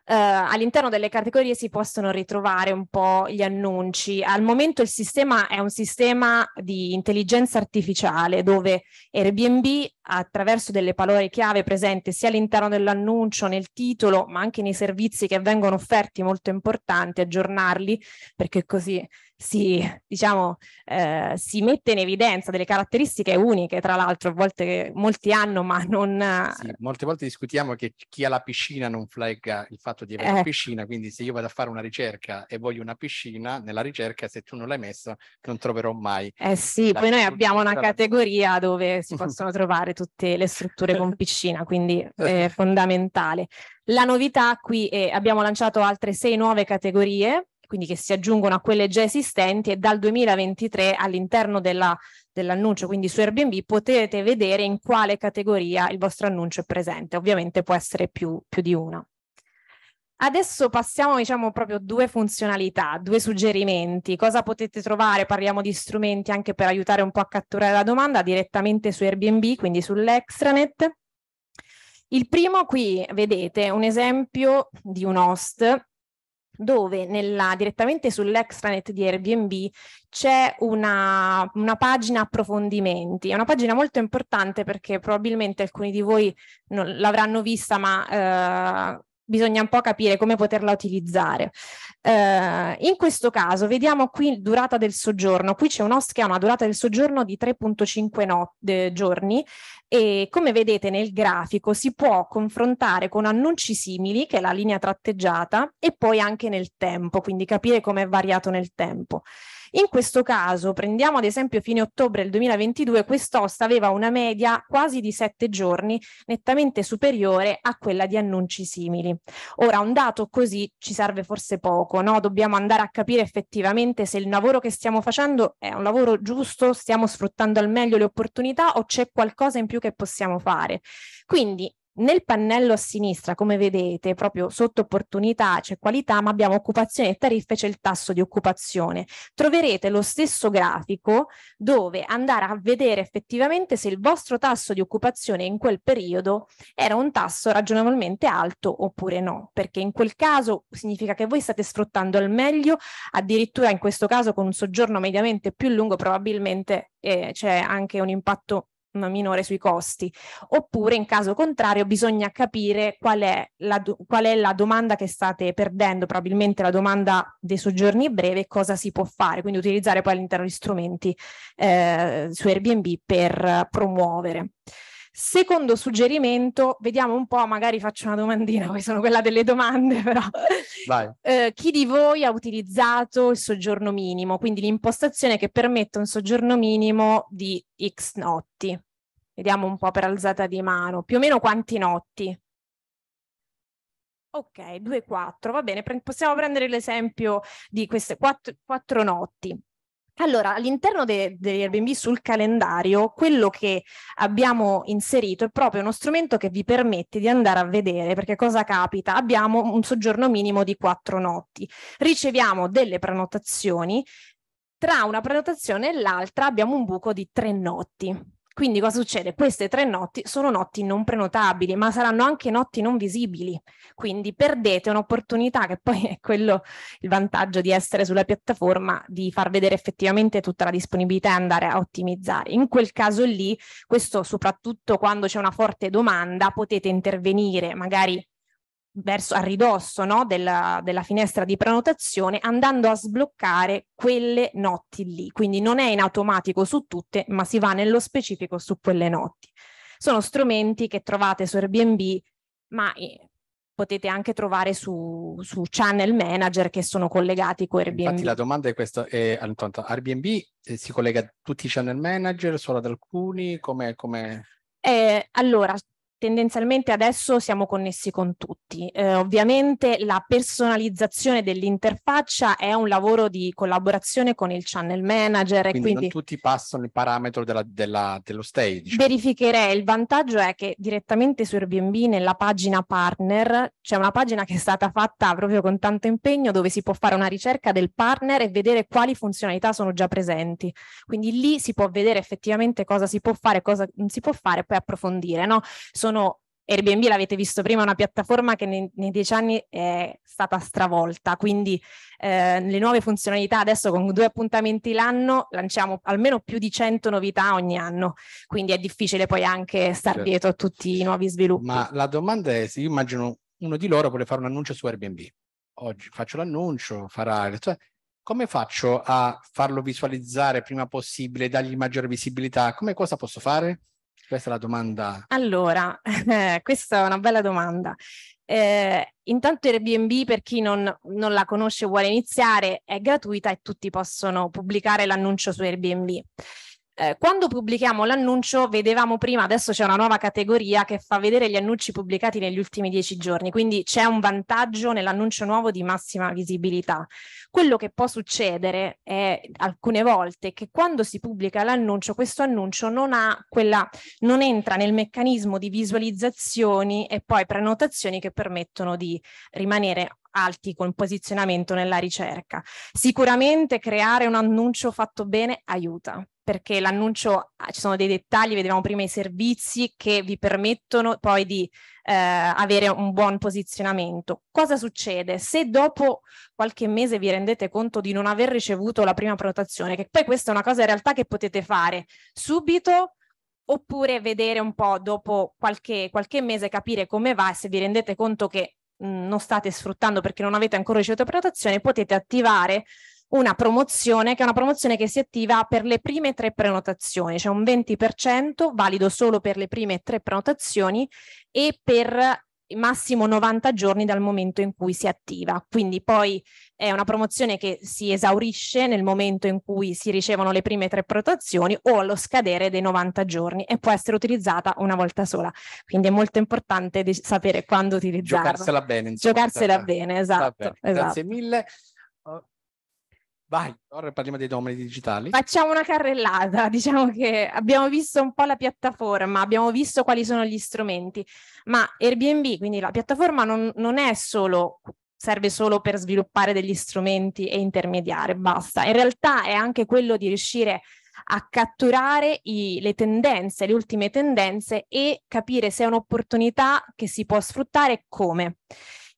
eh, all'interno delle categorie si possono ritrovare un po' gli annunci. Al momento il sistema è un sistema di intelligenza artificiale dove Airbnb attraverso delle parole chiave presenti sia all'interno dell'annuncio, nel titolo, ma anche nei servizi che vengono offerti, molto importante aggiornarli perché così si, diciamo, eh, si mette in evidenza delle caratteristiche uniche, tra l'altro, a volte molti hanno, ma non... Sì, molte volte discutiamo che chi ha la piscina non flagga il fatto di avere eh. piscina, quindi se io vado a fare una ricerca e voglio una piscina, nella ricerca, se tu non l'hai messa, non troverò mai. Eh sì, poi noi abbiamo una categoria dove si possono trovare tutte le strutture con piscina, quindi è fondamentale. La novità qui è abbiamo lanciato altre sei nuove categorie quindi che si aggiungono a quelle già esistenti e dal 2023 all'interno della, dell'annuncio, quindi su Airbnb, potete vedere in quale categoria il vostro annuncio è presente. Ovviamente può essere più, più di una. Adesso passiamo, diciamo, proprio due funzionalità, due suggerimenti. Cosa potete trovare? Parliamo di strumenti anche per aiutare un po' a catturare la domanda direttamente su Airbnb, quindi sull'extranet. Il primo qui vedete un esempio di un host dove nella, direttamente sull'extranet di Airbnb c'è una, una, pagina approfondimenti. È una pagina molto importante perché probabilmente alcuni di voi non l'avranno vista, ma eh, bisogna un po' capire come poterla utilizzare. Eh, in questo caso vediamo qui durata del soggiorno, qui c'è un host che ha una durata del soggiorno di 3.5 no, eh, giorni e come vedete nel grafico si può confrontare con annunci simili, che è la linea tratteggiata, e poi anche nel tempo, quindi capire come è variato nel tempo. In questo caso, prendiamo ad esempio fine ottobre del 2022, quest'osta aveva una media quasi di sette giorni, nettamente superiore a quella di annunci simili. Ora, un dato così ci serve forse poco, no? Dobbiamo andare a capire effettivamente se il lavoro che stiamo facendo è un lavoro giusto, stiamo sfruttando al meglio le opportunità o c'è qualcosa in più che possiamo fare. Quindi nel pannello a sinistra, come vedete, proprio sotto opportunità c'è cioè qualità, ma abbiamo occupazione e tariffe, c'è il tasso di occupazione. Troverete lo stesso grafico dove andare a vedere effettivamente se il vostro tasso di occupazione in quel periodo era un tasso ragionevolmente alto oppure no, perché in quel caso significa che voi state sfruttando al meglio, addirittura in questo caso con un soggiorno mediamente più lungo probabilmente eh, c'è anche un impatto minore sui costi, oppure in caso contrario bisogna capire qual è, la, qual è la domanda che state perdendo, probabilmente la domanda dei soggiorni brevi e cosa si può fare, quindi utilizzare poi all'interno gli strumenti eh, su Airbnb per promuovere. Secondo suggerimento, vediamo un po', magari faccio una domandina, poi sono quella delle domande, però. Eh, chi di voi ha utilizzato il soggiorno minimo, quindi l'impostazione che permette un soggiorno minimo di X notti? Vediamo un po' per alzata di mano, più o meno quanti notti? Ok, 2-4, va bene, possiamo prendere l'esempio di queste 4, 4 notti. Allora, all'interno de- degli Airbnb sul calendario, quello che abbiamo inserito è proprio uno strumento che vi permette di andare a vedere, perché cosa capita? Abbiamo un soggiorno minimo di quattro notti, riceviamo delle prenotazioni, tra una prenotazione e l'altra abbiamo un buco di tre notti. Quindi cosa succede? Queste tre notti sono notti non prenotabili, ma saranno anche notti non visibili. Quindi perdete un'opportunità che poi è quello il vantaggio di essere sulla piattaforma, di far vedere effettivamente tutta la disponibilità e andare a ottimizzare. In quel caso lì, questo soprattutto quando c'è una forte domanda, potete intervenire magari verso, a ridosso no? della, della, finestra di prenotazione andando a sbloccare quelle notti lì. Quindi non è in automatico su tutte, ma si va nello specifico su quelle notti. Sono strumenti che trovate su Airbnb, ma eh, potete anche trovare su, su, channel manager che sono collegati con Airbnb. Infatti la domanda è questa, è, intanto, Airbnb eh, si collega a tutti i channel manager, solo ad alcuni? Come... Eh, allora, tendenzialmente adesso siamo connessi con tutti. Eh, ovviamente la personalizzazione dell'interfaccia è un lavoro di collaborazione con il channel manager. Quindi, quindi non tutti passano il parametro della, della, dello stage. Diciamo. Verificherei. Il vantaggio è che direttamente su Airbnb nella pagina partner c'è una pagina che è stata fatta proprio con tanto impegno dove si può fare una ricerca del partner e vedere quali funzionalità sono già presenti. Quindi lì si può vedere effettivamente cosa si può fare, cosa non si può fare e poi approfondire. No? Sono sono Airbnb l'avete visto prima, è una piattaforma che nei, nei, dieci anni è stata stravolta, quindi eh, le nuove funzionalità adesso con due appuntamenti l'anno lanciamo almeno più di 100 novità ogni anno, quindi è difficile poi anche stare certo. dietro a tutti i nuovi sviluppi. Ma la domanda è, se io immagino uno di loro vuole fare un annuncio su Airbnb, oggi faccio l'annuncio, farà Come faccio a farlo visualizzare prima possibile, dargli maggiore visibilità? Come cosa posso fare? Questa è la domanda. Allora, eh, questa è una bella domanda. Eh, intanto Airbnb, per chi non, non la conosce e vuole iniziare, è gratuita e tutti possono pubblicare l'annuncio su Airbnb eh, quando pubblichiamo l'annuncio vedevamo prima, adesso c'è una nuova categoria che fa vedere gli annunci pubblicati negli ultimi dieci giorni, quindi c'è un vantaggio nell'annuncio nuovo di massima visibilità. Quello che può succedere è alcune volte che quando si pubblica l'annuncio, questo annuncio non, ha quella, non entra nel meccanismo di visualizzazioni e poi prenotazioni che permettono di rimanere alti con posizionamento nella ricerca. Sicuramente creare un annuncio fatto bene aiuta, perché l'annuncio, ah, ci sono dei dettagli, vedevamo prima i servizi che vi permettono poi di eh, avere un buon posizionamento. Cosa succede? Se dopo qualche mese vi rendete conto di non aver ricevuto la prima prenotazione, che poi questa è una cosa in realtà che potete fare subito, oppure vedere un po' dopo qualche, qualche mese capire come va e se vi rendete conto che mm, non state sfruttando perché non avete ancora ricevuto la prenotazione, potete attivare una promozione che è una promozione che si attiva per le prime tre prenotazioni, cioè un 20% valido solo per le prime tre prenotazioni e per massimo 90 giorni dal momento in cui si attiva. Quindi poi è una promozione che si esaurisce nel momento in cui si ricevono le prime tre prenotazioni o allo scadere dei 90 giorni e può essere utilizzata una volta sola. Quindi è molto importante de- sapere quando utilizzarla. Giocarsela bene. Insomma. Giocarsela cioè, bene, esatto. Vabbè, esatto. Grazie mille. Vai, ora parliamo dei domini digitali. Facciamo una carrellata, diciamo che abbiamo visto un po' la piattaforma, abbiamo visto quali sono gli strumenti, ma Airbnb, quindi la piattaforma non, non è solo serve solo per sviluppare degli strumenti e intermediare, basta. In realtà è anche quello di riuscire a catturare i, le tendenze, le ultime tendenze e capire se è un'opportunità che si può sfruttare e come.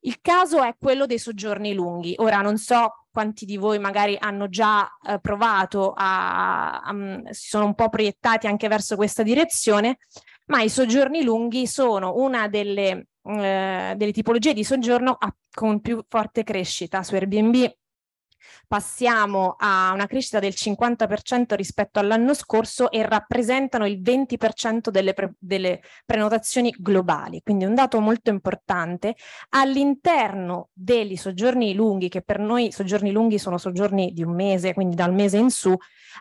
Il caso è quello dei soggiorni lunghi. Ora non so quanti di voi magari hanno già eh, provato a, a, a, mm, si sono un po' proiettati anche verso questa direzione, ma i soggiorni lunghi sono una delle, mm, eh, delle tipologie di soggiorno a, con più forte crescita su Airbnb passiamo a una crescita del 50% rispetto all'anno scorso e rappresentano il 20% delle, pre- delle prenotazioni globali, quindi un dato molto importante. All'interno dei soggiorni lunghi, che per noi soggiorni lunghi sono soggiorni di un mese, quindi dal mese in su,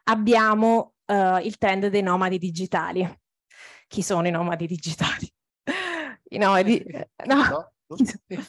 abbiamo eh, il trend dei nomadi digitali. Chi sono i nomadi digitali? I nomadi... Eh eh, no.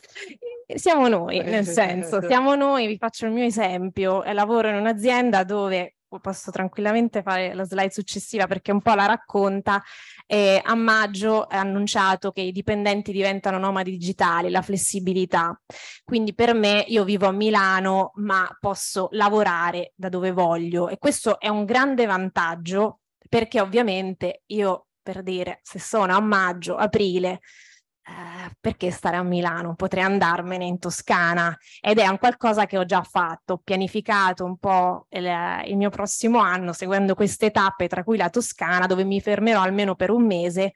Eh, siamo noi, eh, nel eh, senso, siamo noi, vi faccio il mio esempio, lavoro in un'azienda dove posso tranquillamente fare la slide successiva perché un po' la racconta, eh, a maggio è annunciato che i dipendenti diventano nomadi digitali, la flessibilità. Quindi per me io vivo a Milano ma posso lavorare da dove voglio e questo è un grande vantaggio perché ovviamente io per dire se sono a maggio, aprile, eh, perché stare a Milano? Potrei andarmene in Toscana ed è un qualcosa che ho già fatto, ho pianificato un po' il, eh, il mio prossimo anno seguendo queste tappe, tra cui la Toscana, dove mi fermerò almeno per un mese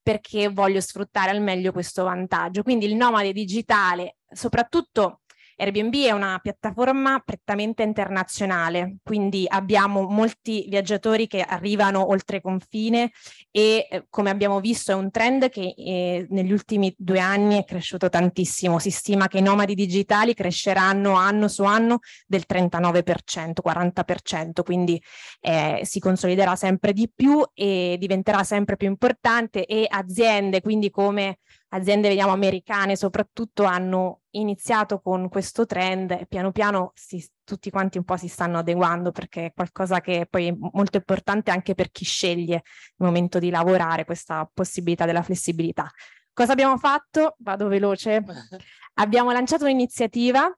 perché voglio sfruttare al meglio questo vantaggio. Quindi il nomade digitale, soprattutto Airbnb è una piattaforma prettamente internazionale, quindi abbiamo molti viaggiatori che arrivano oltre confine e eh, come abbiamo visto è un trend che eh, negli ultimi due anni è cresciuto tantissimo. Si stima che i nomadi digitali cresceranno anno su anno del 39%, 40%, quindi eh, si consoliderà sempre di più e diventerà sempre più importante e aziende, quindi come aziende, vediamo, americane soprattutto, hanno iniziato con questo trend e piano piano si, tutti quanti un po' si stanno adeguando perché è qualcosa che poi è molto importante anche per chi sceglie il momento di lavorare, questa possibilità della flessibilità. Cosa abbiamo fatto? Vado veloce. abbiamo lanciato un'iniziativa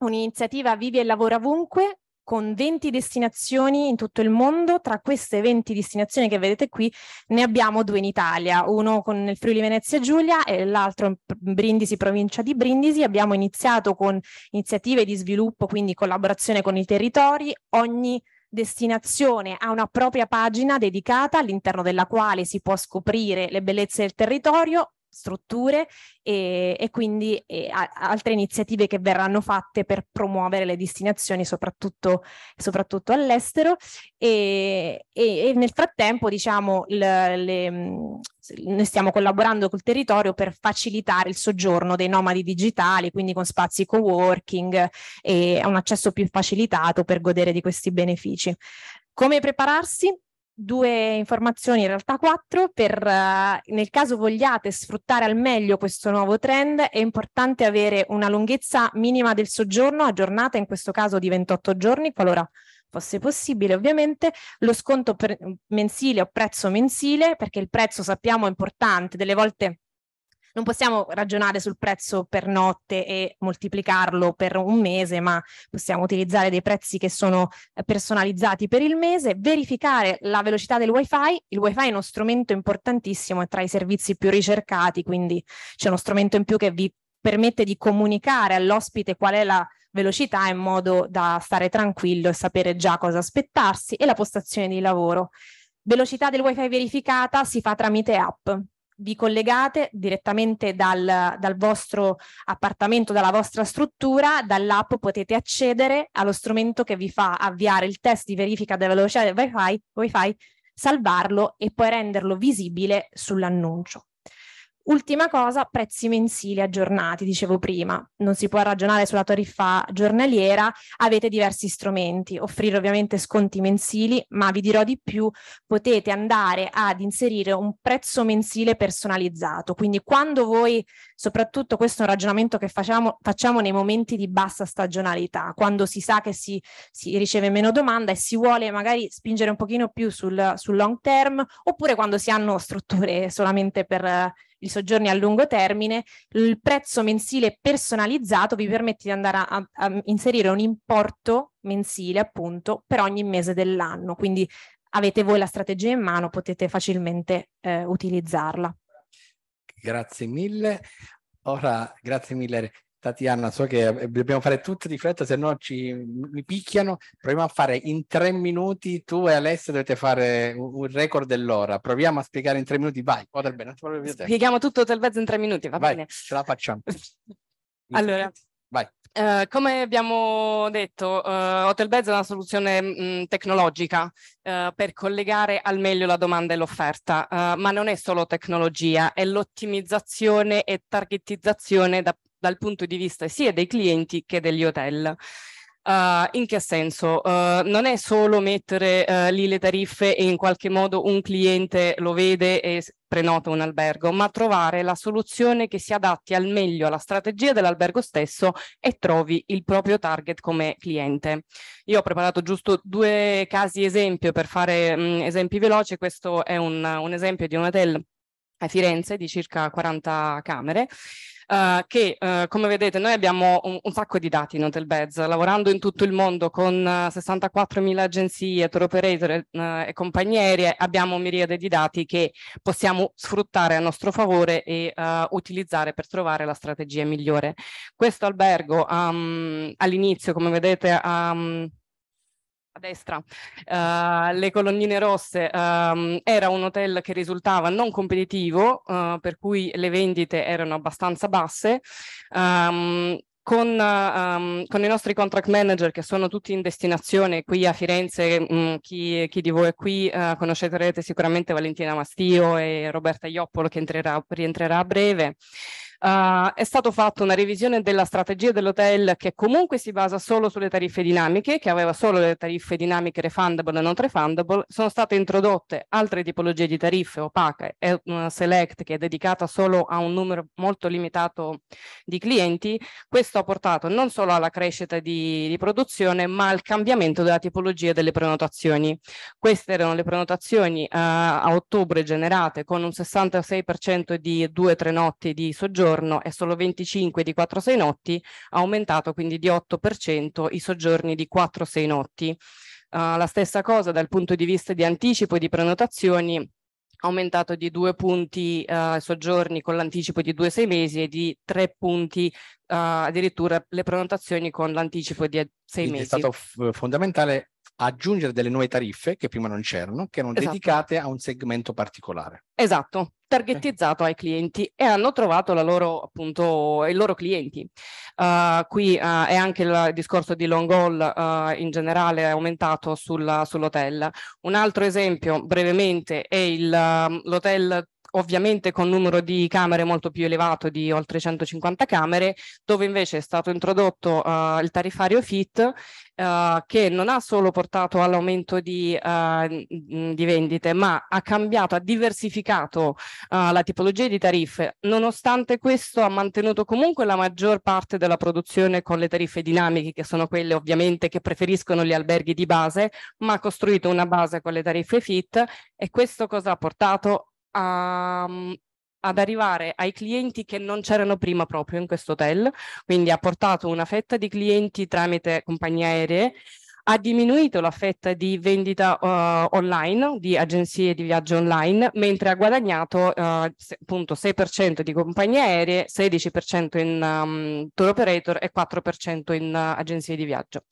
un'iniziativa Vivi e Lavora Ovunque con 20 destinazioni in tutto il mondo. Tra queste 20 destinazioni che vedete qui ne abbiamo due in Italia, uno con il Friuli Venezia Giulia e l'altro in Brindisi, provincia di Brindisi. Abbiamo iniziato con iniziative di sviluppo, quindi collaborazione con i territori. Ogni destinazione ha una propria pagina dedicata all'interno della quale si può scoprire le bellezze del territorio strutture e, e quindi e a, altre iniziative che verranno fatte per promuovere le destinazioni soprattutto, soprattutto all'estero e, e, nel frattempo diciamo le, le, noi stiamo collaborando col territorio per facilitare il soggiorno dei nomadi digitali, quindi con spazi co-working e un accesso più facilitato per godere di questi benefici. Come prepararsi? due informazioni, in realtà quattro, per uh, nel caso vogliate sfruttare al meglio questo nuovo trend è importante avere una lunghezza minima del soggiorno aggiornata in questo caso di 28 giorni, qualora fosse possibile ovviamente, lo sconto per- mensile o prezzo mensile, perché il prezzo sappiamo è importante, delle volte non possiamo ragionare sul prezzo per notte e moltiplicarlo per un mese, ma possiamo utilizzare dei prezzi che sono eh, personalizzati per il mese, verificare la velocità del wifi. Il wifi è uno strumento importantissimo, è tra i servizi più ricercati, quindi c'è uno strumento in più che vi permette di comunicare all'ospite qual è la velocità in modo da stare tranquillo e sapere già cosa aspettarsi e la postazione di lavoro. Velocità del wifi verificata si fa tramite app, vi collegate direttamente dal, dal, vostro appartamento, dalla vostra struttura, dall'app potete accedere allo strumento che vi fa avviare il test di verifica della velocità del wifi, wifi salvarlo e poi renderlo visibile sull'annuncio. Ultima cosa, prezzi mensili aggiornati, dicevo prima, non si può ragionare sulla tariffa giornaliera, avete diversi strumenti, offrire ovviamente sconti mensili, ma vi dirò di più, potete andare ad inserire un prezzo mensile personalizzato, quindi quando voi, soprattutto questo è un ragionamento che facciamo, facciamo nei momenti di bassa stagionalità, quando si sa che si, si riceve meno domanda e si vuole magari spingere un pochino più sul, sul long term, oppure quando si hanno strutture solamente per i soggiorni a lungo termine, il prezzo mensile personalizzato vi permette di andare a, a inserire un importo mensile appunto per ogni mese dell'anno, quindi avete voi la strategia in mano, potete facilmente eh, utilizzarla. Grazie mille. Ora, grazie mille Tatiana, so che dobbiamo fare tutto di fretta, se no ci mi picchiano. Proviamo a fare in tre minuti. Tu e Alessia dovete fare un record dell'ora. Proviamo a spiegare in tre minuti. Vai, Hotel Bene. Spieghiamo tutto Hotel Bene in tre minuti, va Vai, bene. Ce la facciamo. allora. Vai. Uh, come abbiamo detto, uh, Hotel è una soluzione mh, tecnologica uh, per collegare al meglio la domanda e l'offerta, ma non è solo tecnologia, è l'ottimizzazione e targetizzazione da, dal punto di vista sia dei clienti che degli hotel. Uh, in che senso? Uh, non è solo mettere uh, lì le tariffe e in qualche modo un cliente lo vede e prenota un albergo, ma trovare la soluzione che si adatti al meglio alla strategia dell'albergo stesso e trovi il proprio target come cliente. Io ho preparato giusto due casi esempio per fare mh, mm, esempi veloci, questo è un, un esempio di un hotel a Firenze di circa 40 camere. Uh, che uh, come vedete noi abbiamo un, un sacco di dati in Hotelbeds, lavorando in tutto il mondo con uh, eh, 64.000 agenzie, tour operator e compagnie aeree, abbiamo miriade di dati che possiamo sfruttare a nostro favore e utilizzare per trovare la strategia migliore. Questo albergo um, all'inizio, come vedete, um, a destra, uh, le colonnine rosse, um, era un hotel che risultava non competitivo, uh, per cui le vendite erano abbastanza basse. Um, con, um, con, i nostri contract manager che sono tutti in destinazione qui a Firenze, mh, mm, chi, chi, di voi è qui uh, eh, conoscerete sicuramente Valentina Mastio e Roberta Ioppolo che entrerà, rientrerà a breve. Uh, è stata fatta una revisione della strategia dell'hotel che comunque si basa solo sulle tariffe dinamiche, che aveva solo le tariffe dinamiche refundable e non refundable. Sono state introdotte altre tipologie di tariffe opache e una select che è dedicata solo a un numero molto limitato di clienti. Questo ha portato non solo alla crescita di, di produzione, ma al cambiamento della tipologia delle prenotazioni. Queste erano le prenotazioni uh, a ottobre generate con un 66% di due o tre notti di soggiorno soggiorno e solo 25 di 4-6 notti, ha aumentato quindi di 8% i soggiorni di 4-6 notti. Uh, la stessa cosa dal punto di vista di anticipo e di prenotazioni, ha aumentato di due punti uh, soggiorni con l'anticipo di due sei mesi e di tre punti uh, addirittura le prenotazioni con l'anticipo di sei mesi. È stato fondamentale aggiungere delle nuove tariffe che prima non c'erano, che erano esatto. dedicate a un segmento particolare. Esatto, targetizzato ai clienti e hanno trovato loro, appunto, i loro clienti. Uh, qui uh, è anche il discorso di long haul uh, in generale aumentato sulla, sull'hotel. Un altro esempio brevemente è il, mm, l'hotel ovviamente con numero di camere molto più elevato di oltre 150 camere, dove invece è stato introdotto uh, il tariffario FIT uh, che non ha solo portato all'aumento di, uh, di, vendite, ma ha cambiato, ha diversificato la tipologia di tariffe. Nonostante questo ha mantenuto comunque la maggior parte della produzione con le tariffe dinamiche, che sono quelle ovviamente che preferiscono gli alberghi di base, ma ha costruito una base con le tariffe FIT e questo cosa ha portato? a, mm, ad arrivare ai clienti che non c'erano prima proprio in questo hotel, quindi ha portato una fetta di clienti tramite compagnie aeree, ha diminuito la fetta di vendita uh, online, di agenzie di viaggio online, mentre ha guadagnato uh, se, appunto 6% di compagnie aeree, 16% in um, tour operator e 4% in uh, agenzie di viaggio.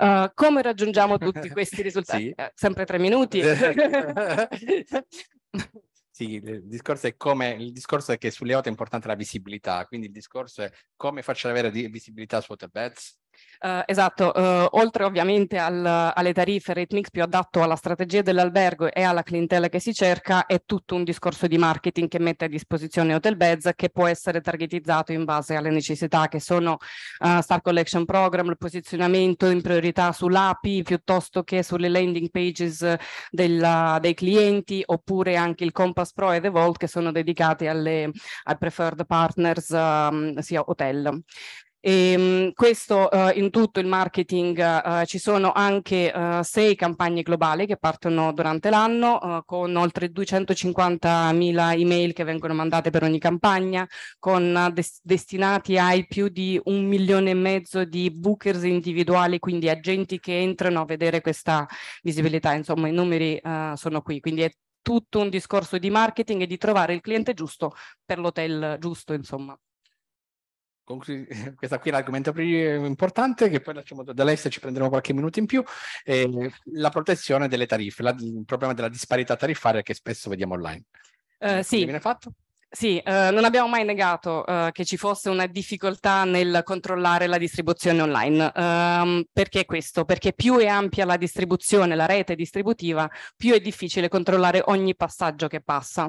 Uh, come raggiungiamo tutti questi risultati? sì. eh, sempre tre minuti. Sì, il discorso, è come, il discorso è che sulle auto è importante la visibilità, quindi il discorso è come faccio ad avere visibilità su Hotbeds, Uh, esatto, uh, oltre ovviamente al, alle tariffe rate mix più adatto alla strategia dell'albergo e alla clientela che si cerca, è tutto un discorso di marketing che mette a disposizione Hotelbeds che può essere targetizzato in base alle necessità che sono uh, Star Collection Program, il posizionamento in priorità sull'API piuttosto che sulle landing pages della, dei clienti oppure anche il Compass Pro e The Vault che sono dedicati alle, ai preferred partners, um, sia hotel. E, ehm, questo eh, in tutto il marketing eh, ci sono anche eh, sei campagne globali che partono durante l'anno eh, con oltre 250.000 email che vengono mandate per ogni campagna, con eh, des destinati ai più di un milione e mezzo di bookers individuali, quindi agenti che entrano a vedere questa visibilità. Insomma, i numeri eh, sono qui, quindi è tutto un discorso di marketing e di trovare il cliente giusto per l'hotel giusto, insomma. Conclu- questa qui è l'argomento più importante che poi lasciamo da lei se ci prenderemo qualche minuto in più eh, la protezione delle tariffe la, il problema della disparità tariffaria che spesso vediamo online uh, sì. viene fatto? Sì, eh, non abbiamo mai negato eh, che ci fosse una difficoltà nel controllare la distribuzione online. Um, perché questo? Perché più è ampia la distribuzione, la rete distributiva, più è difficile controllare ogni passaggio che passa.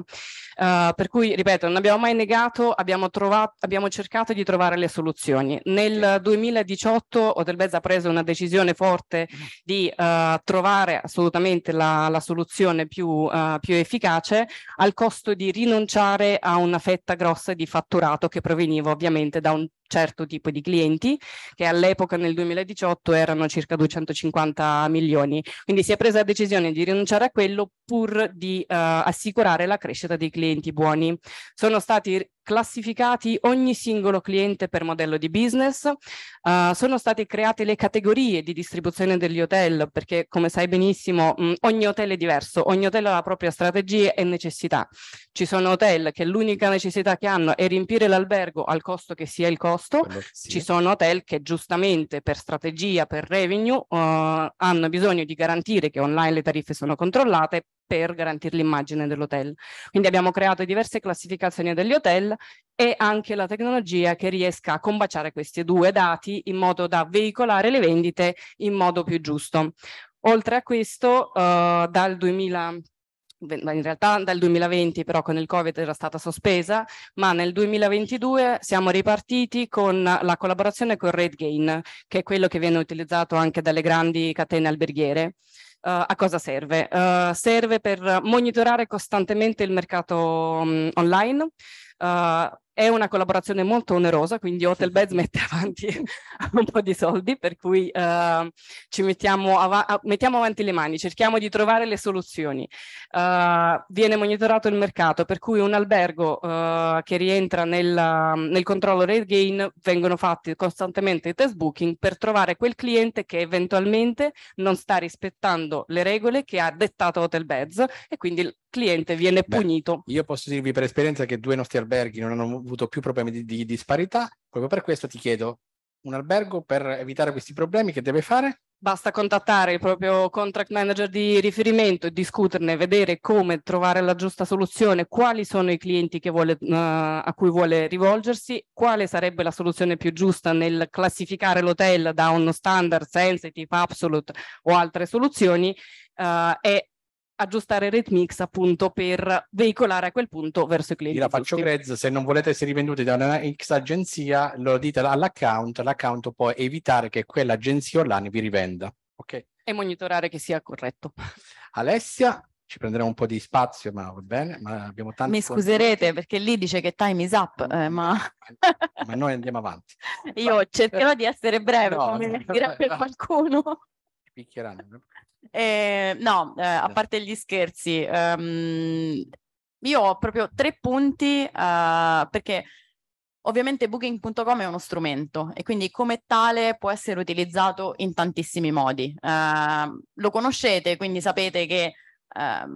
Uh, per cui, ripeto, non abbiamo mai negato, abbiamo, trovato, abbiamo cercato di trovare le soluzioni. Nel 2018 Otelbez ha preso una decisione forte mm. di uh, trovare assolutamente la, la soluzione più, uh, più efficace al costo di rinunciare a una fetta grossa di fatturato che proveniva ovviamente da un certo tipo di clienti, che all'epoca nel 2018 erano circa 250 milioni. Quindi si è presa la decisione di rinunciare a quello pur di eh, assicurare la crescita dei clienti buoni. Sono stati classificati ogni singolo cliente per modello di business, uh, sono state create le categorie di distribuzione degli hotel, perché come sai benissimo mh, mm, ogni hotel è diverso, ogni hotel ha la propria strategia e necessità. Ci sono hotel che l'unica necessità che hanno è riempire l'albergo al costo che sia il costo costo. Sì. Ci sono hotel che giustamente per strategia, per revenue, uh, hanno bisogno di garantire che online le tariffe sono controllate per garantire l'immagine dell'hotel. Quindi abbiamo creato diverse classificazioni degli hotel e anche la tecnologia che riesca a combaciare questi due dati in modo da veicolare le vendite in modo più giusto. Oltre a questo, uh, dal 2000 in realtà dal 2020 però con il Covid era stata sospesa, ma nel 2022 siamo ripartiti con la collaborazione con RedGain, che è quello che viene utilizzato anche dalle grandi catene alberghiere. Uh, a cosa serve? Uh, serve per monitorare costantemente il mercato um, online, uh, è una collaborazione molto onerosa, quindi Hotel Beds mette avanti un po' di soldi, per cui uh, ci mettiamo, av- mettiamo, avanti le mani, cerchiamo di trovare le soluzioni. Uh, viene monitorato il mercato, per cui un albergo uh, che rientra nel, nel controllo rate gain vengono fatti costantemente i test booking per trovare quel cliente che eventualmente non sta rispettando le regole che ha dettato Hotel Beds e quindi il cliente viene Beh, punito. Io posso dirvi per esperienza che due nostri alberghi non hanno avuto più problemi di, di disparità. Proprio per questo ti chiedo, un albergo per evitare questi problemi che deve fare? Basta contattare il proprio contract manager di riferimento e discuterne, vedere come trovare la giusta soluzione, quali sono i clienti vuole, uh, a cui vuole rivolgersi, quale sarebbe la soluzione più giusta nel classificare l'hotel da uno standard, sensitive, absolute o altre soluzioni uh, e aggiustare rate appunto per veicolare a quel punto verso i clienti. Io la faccio grezza, se non volete essere rivenduti da una X agenzia, lo dite all'account, l'account può evitare che quell'agenzia online vi rivenda. Okay. E monitorare che sia corretto. Alessia, ci prenderemo un po' di spazio, ma va bene. Ma abbiamo tanti Mi scuserete perché lì dice che time is up, eh, ma... ma... noi andiamo avanti. Io cercherò di essere breve, no, come no, dirà no, qualcuno. Picchieranno. Eh, no, eh, a parte gli scherzi, um, io ho proprio tre punti uh, perché ovviamente booking.com è uno strumento e quindi come tale può essere utilizzato in tantissimi modi. Uh, lo conoscete, quindi sapete che Uh,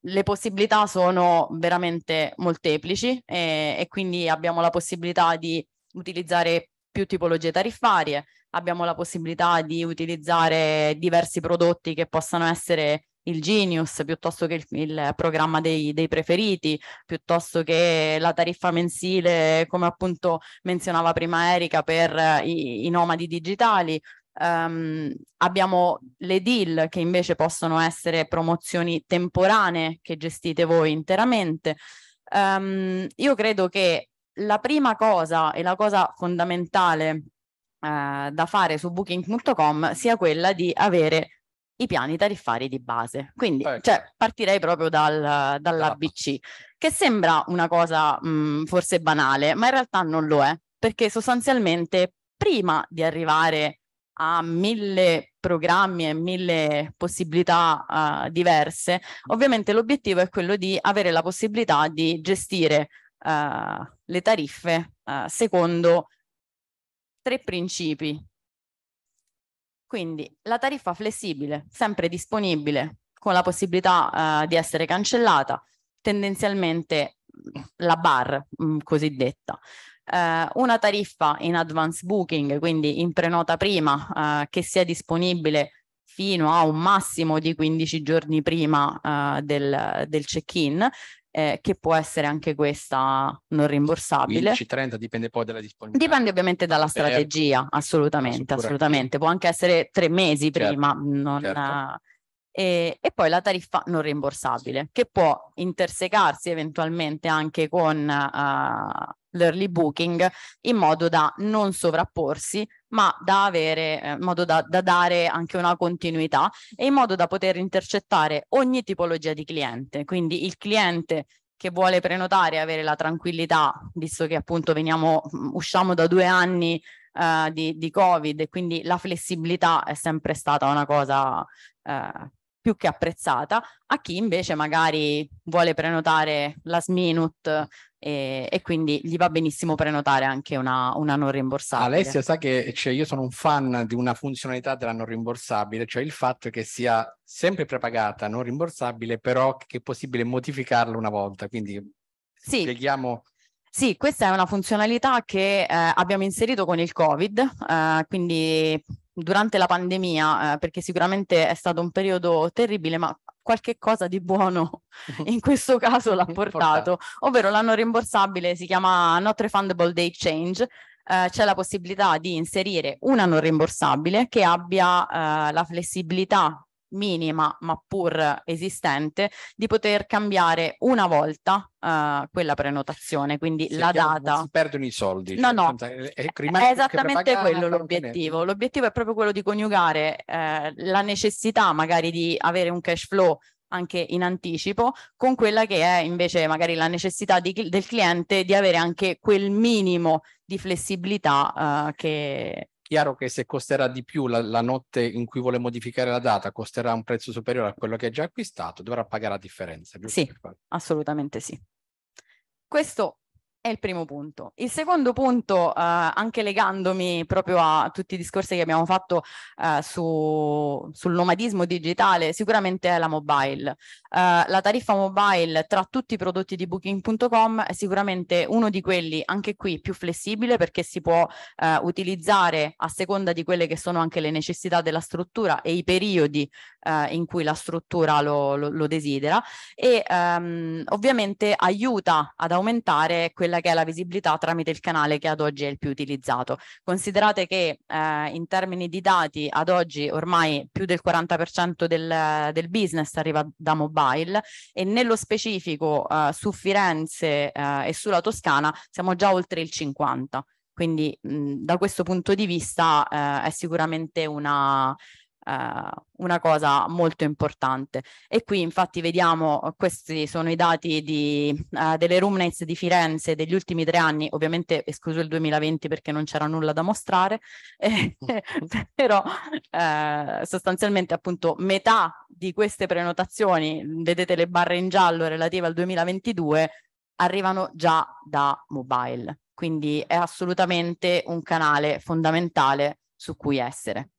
le possibilità sono veramente molteplici e, eh, e, quindi abbiamo la possibilità di utilizzare più tipologie tariffarie, abbiamo la possibilità di utilizzare diversi prodotti che possano essere il Genius, piuttosto che il, il programma dei, dei, preferiti, piuttosto che la tariffa mensile, come appunto menzionava prima Erika, per eh, i, i nomadi digitali. Um, abbiamo le deal che invece possono essere promozioni temporanee che gestite voi interamente. Um, io credo che la prima cosa e la cosa fondamentale eh, da fare su booking.com sia quella di avere i piani tariffari di base. Quindi ecco. cioè, partirei proprio dal, dall'ABC, no. Esatto. che sembra una cosa mh, mm, forse banale, ma in realtà non lo è, perché sostanzialmente prima di arrivare a mille programmi e mille possibilità uh, diverse, ovviamente l'obiettivo è quello di avere la possibilità di gestire uh, le tariffe uh, secondo tre principi. Quindi la tariffa flessibile, sempre disponibile, con la possibilità eh, di essere cancellata, tendenzialmente la bar mh, mm, cosiddetta. Eh, una tariffa in advance booking, quindi in prenota prima, eh, che sia disponibile fino a un massimo di 15 giorni prima eh, del, del check-in eh, che può essere anche questa non rimborsabile. 15-30 dipende poi dalla disponibilità. Dipende ovviamente dalla certo. strategia, assolutamente, assolutamente. Può anche essere tre mesi certo. prima, non... Certo e, e, poi la tariffa non rimborsabile che può intersecarsi eventualmente anche con uh, l'early booking in modo da non sovrapporsi ma da avere eh, in eh, modo da, da, dare anche una continuità e in modo da poter intercettare ogni tipologia di cliente quindi il cliente che vuole prenotare e avere la tranquillità visto che appunto veniamo mm, usciamo da due anni uh, di, di covid e quindi la flessibilità è sempre stata una cosa uh, più che apprezzata, a chi invece magari vuole prenotare last minute e, e quindi gli va benissimo prenotare anche una, una non rimborsabile. Alessia sa che cioè, io sono un fan di una funzionalità della non rimborsabile, cioè il fatto che sia sempre prepagata, non rimborsabile, però che è possibile modificarla una volta, quindi sì. spieghiamo sì, questa è una funzionalità che eh, abbiamo inserito con il Covid, eh, quindi durante la pandemia, eh, perché sicuramente è stato un periodo terribile, ma qualche cosa di buono in questo caso l'ha portato, ovvero l'anno rimborsabile si chiama Not Refundable Day Change, eh, c'è la possibilità di inserire una non rimborsabile che abbia eh, la flessibilità minima ma pur esistente di poter cambiare una volta uh, quella prenotazione, quindi Se la data. Non si perdono i soldi. No, cioè, no, è, è, è esattamente quello l'obiettivo. L'obiettivo è proprio quello di coniugare eh, la necessità magari di avere un cash flow anche in anticipo, con quella che è invece magari la necessità di, del cliente di avere anche quel minimo di flessibilità uh, che, chiaro che se costerà di più la, la, notte in cui vuole modificare la data, costerà un prezzo superiore a quello che ha già acquistato, dovrà pagare la differenza. Sì, assolutamente sì. Questo è il primo punto. Il secondo punto, eh, anche legandomi proprio a tutti i discorsi che abbiamo fatto eh, su, sul nomadismo digitale, sicuramente è la mobile. Eh, la tariffa mobile tra tutti i prodotti di booking.com è sicuramente uno di quelli, anche qui, più flessibile perché si può eh, utilizzare a seconda di quelle che sono anche le necessità della struttura e i periodi eh, in cui la struttura lo, lo, lo desidera e ehm, ovviamente aiuta ad aumentare quella quella che è la visibilità tramite il canale che ad oggi è il più utilizzato. Considerate che eh, in termini di dati ad oggi ormai più del 40% del, del business arriva da mobile e nello specifico eh, su Firenze eh, e sulla Toscana siamo già oltre il 50%. Quindi mh, da questo punto di vista eh, è sicuramente una, eh, una cosa molto importante. E qui infatti vediamo, eh, questi sono i dati di, eh, delle room nights di Firenze degli ultimi tre anni, ovviamente escluso il 2020 perché non c'era nulla da mostrare, eh, però sostanzialmente appunto metà di queste prenotazioni, vedete le barre in giallo relative al 2022, arrivano già da mobile. Quindi è assolutamente un canale fondamentale su cui essere.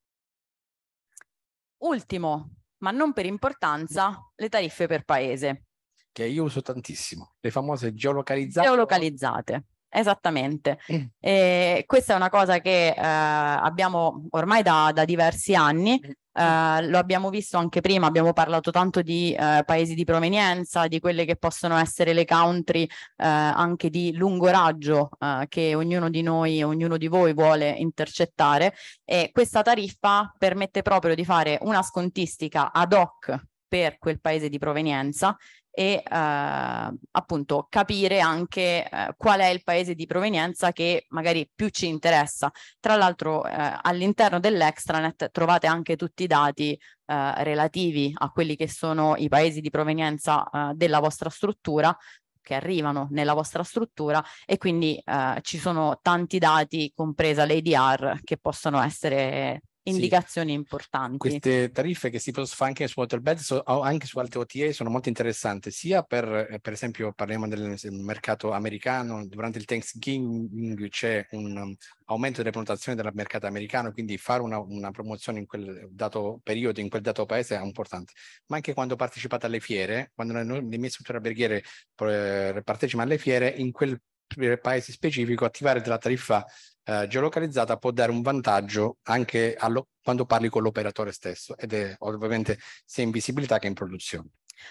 Ultimo, ma non per importanza, le tariffe per paese. Che io uso tantissimo, le famose geolocalizzate. Geolocalizzate. Esattamente. Mm. Eh, questa è una cosa che eh, abbiamo ormai da, da diversi anni, mm. eh, lo abbiamo visto anche prima, abbiamo parlato tanto di eh, paesi di provenienza, di quelle che possono essere le country eh, anche di lungo raggio eh, che ognuno di noi, ognuno di voi vuole intercettare e questa tariffa permette proprio di fare una scontistica ad hoc per quel paese di provenienza e eh, appunto capire anche eh, qual è il paese di provenienza che magari più ci interessa. Tra l'altro eh, all'interno dell'extranet trovate anche tutti i dati eh, relativi a quelli che sono i paesi di provenienza eh, della vostra struttura che arrivano nella vostra struttura e quindi eh, ci sono tanti dati, compresa l'ADR, che possono essere indicazioni sì. importanti. Queste tariffe che si possono fare anche su Waterbed so, o anche su altre OTA sono molto interessanti, sia per, eh, per esempio parliamo del mercato americano, durante il Thanksgiving c'è un um, aumento delle prenotazioni del mercato americano, quindi fare una, una promozione in quel dato periodo, in quel dato paese è importante, ma anche quando partecipate alle fiere, quando le mie strutture alberghiere eh, partecipano alle fiere, in quel eh, paese specifico attivare della tariffa eh, geolocalizzata può dare un vantaggio anche allo, quando parli con l'operatore stesso ed è ovviamente sia in visibilità che in produzione.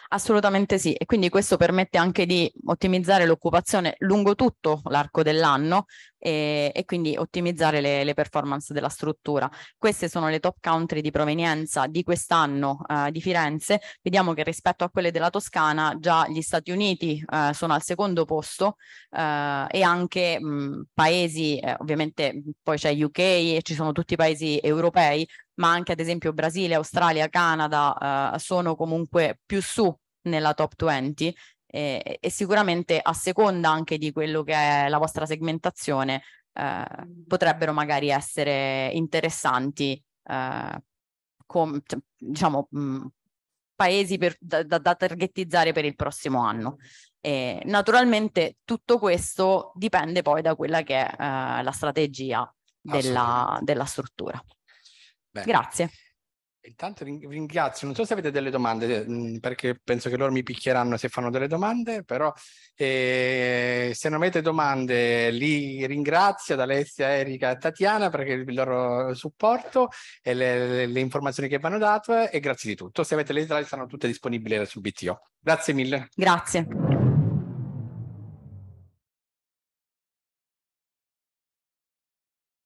Assolutamente sì, e quindi questo permette anche di ottimizzare l'occupazione lungo tutto l'arco dell'anno e, eh, e, quindi ottimizzare le, le, performance della struttura. Queste sono le top country di provenienza di quest'anno eh, di Firenze. Vediamo che rispetto a quelle della Toscana già gli Stati Uniti eh, sono al secondo posto eh, e anche mh, paesi, eh, ovviamente poi c'è UK e ci sono tutti i paesi europei, ma anche ad esempio Brasile, Australia, Canada eh, sono comunque più su nella top 20 eh, e sicuramente a seconda anche di quello che è la vostra segmentazione eh, mm. potrebbero magari essere interessanti eh, com- cioè, diciamo mh, mm, paesi per, da, da, targetizzare per il prossimo anno. Certo. E naturalmente tutto questo dipende poi da quella che è eh, la strategia della, della struttura. Beh. Grazie. Intanto ringrazio, non so se avete delle domande, mm, perché penso che loro mi picchieranno se fanno delle domande, però eh, se non avete domande li ringrazio ad Alessia, Erika e Tatiana per il loro supporto e le, le informazioni che vanno date e grazie di tutto. Se avete le slide saranno tutte disponibili sul BTO. Grazie mille. Grazie.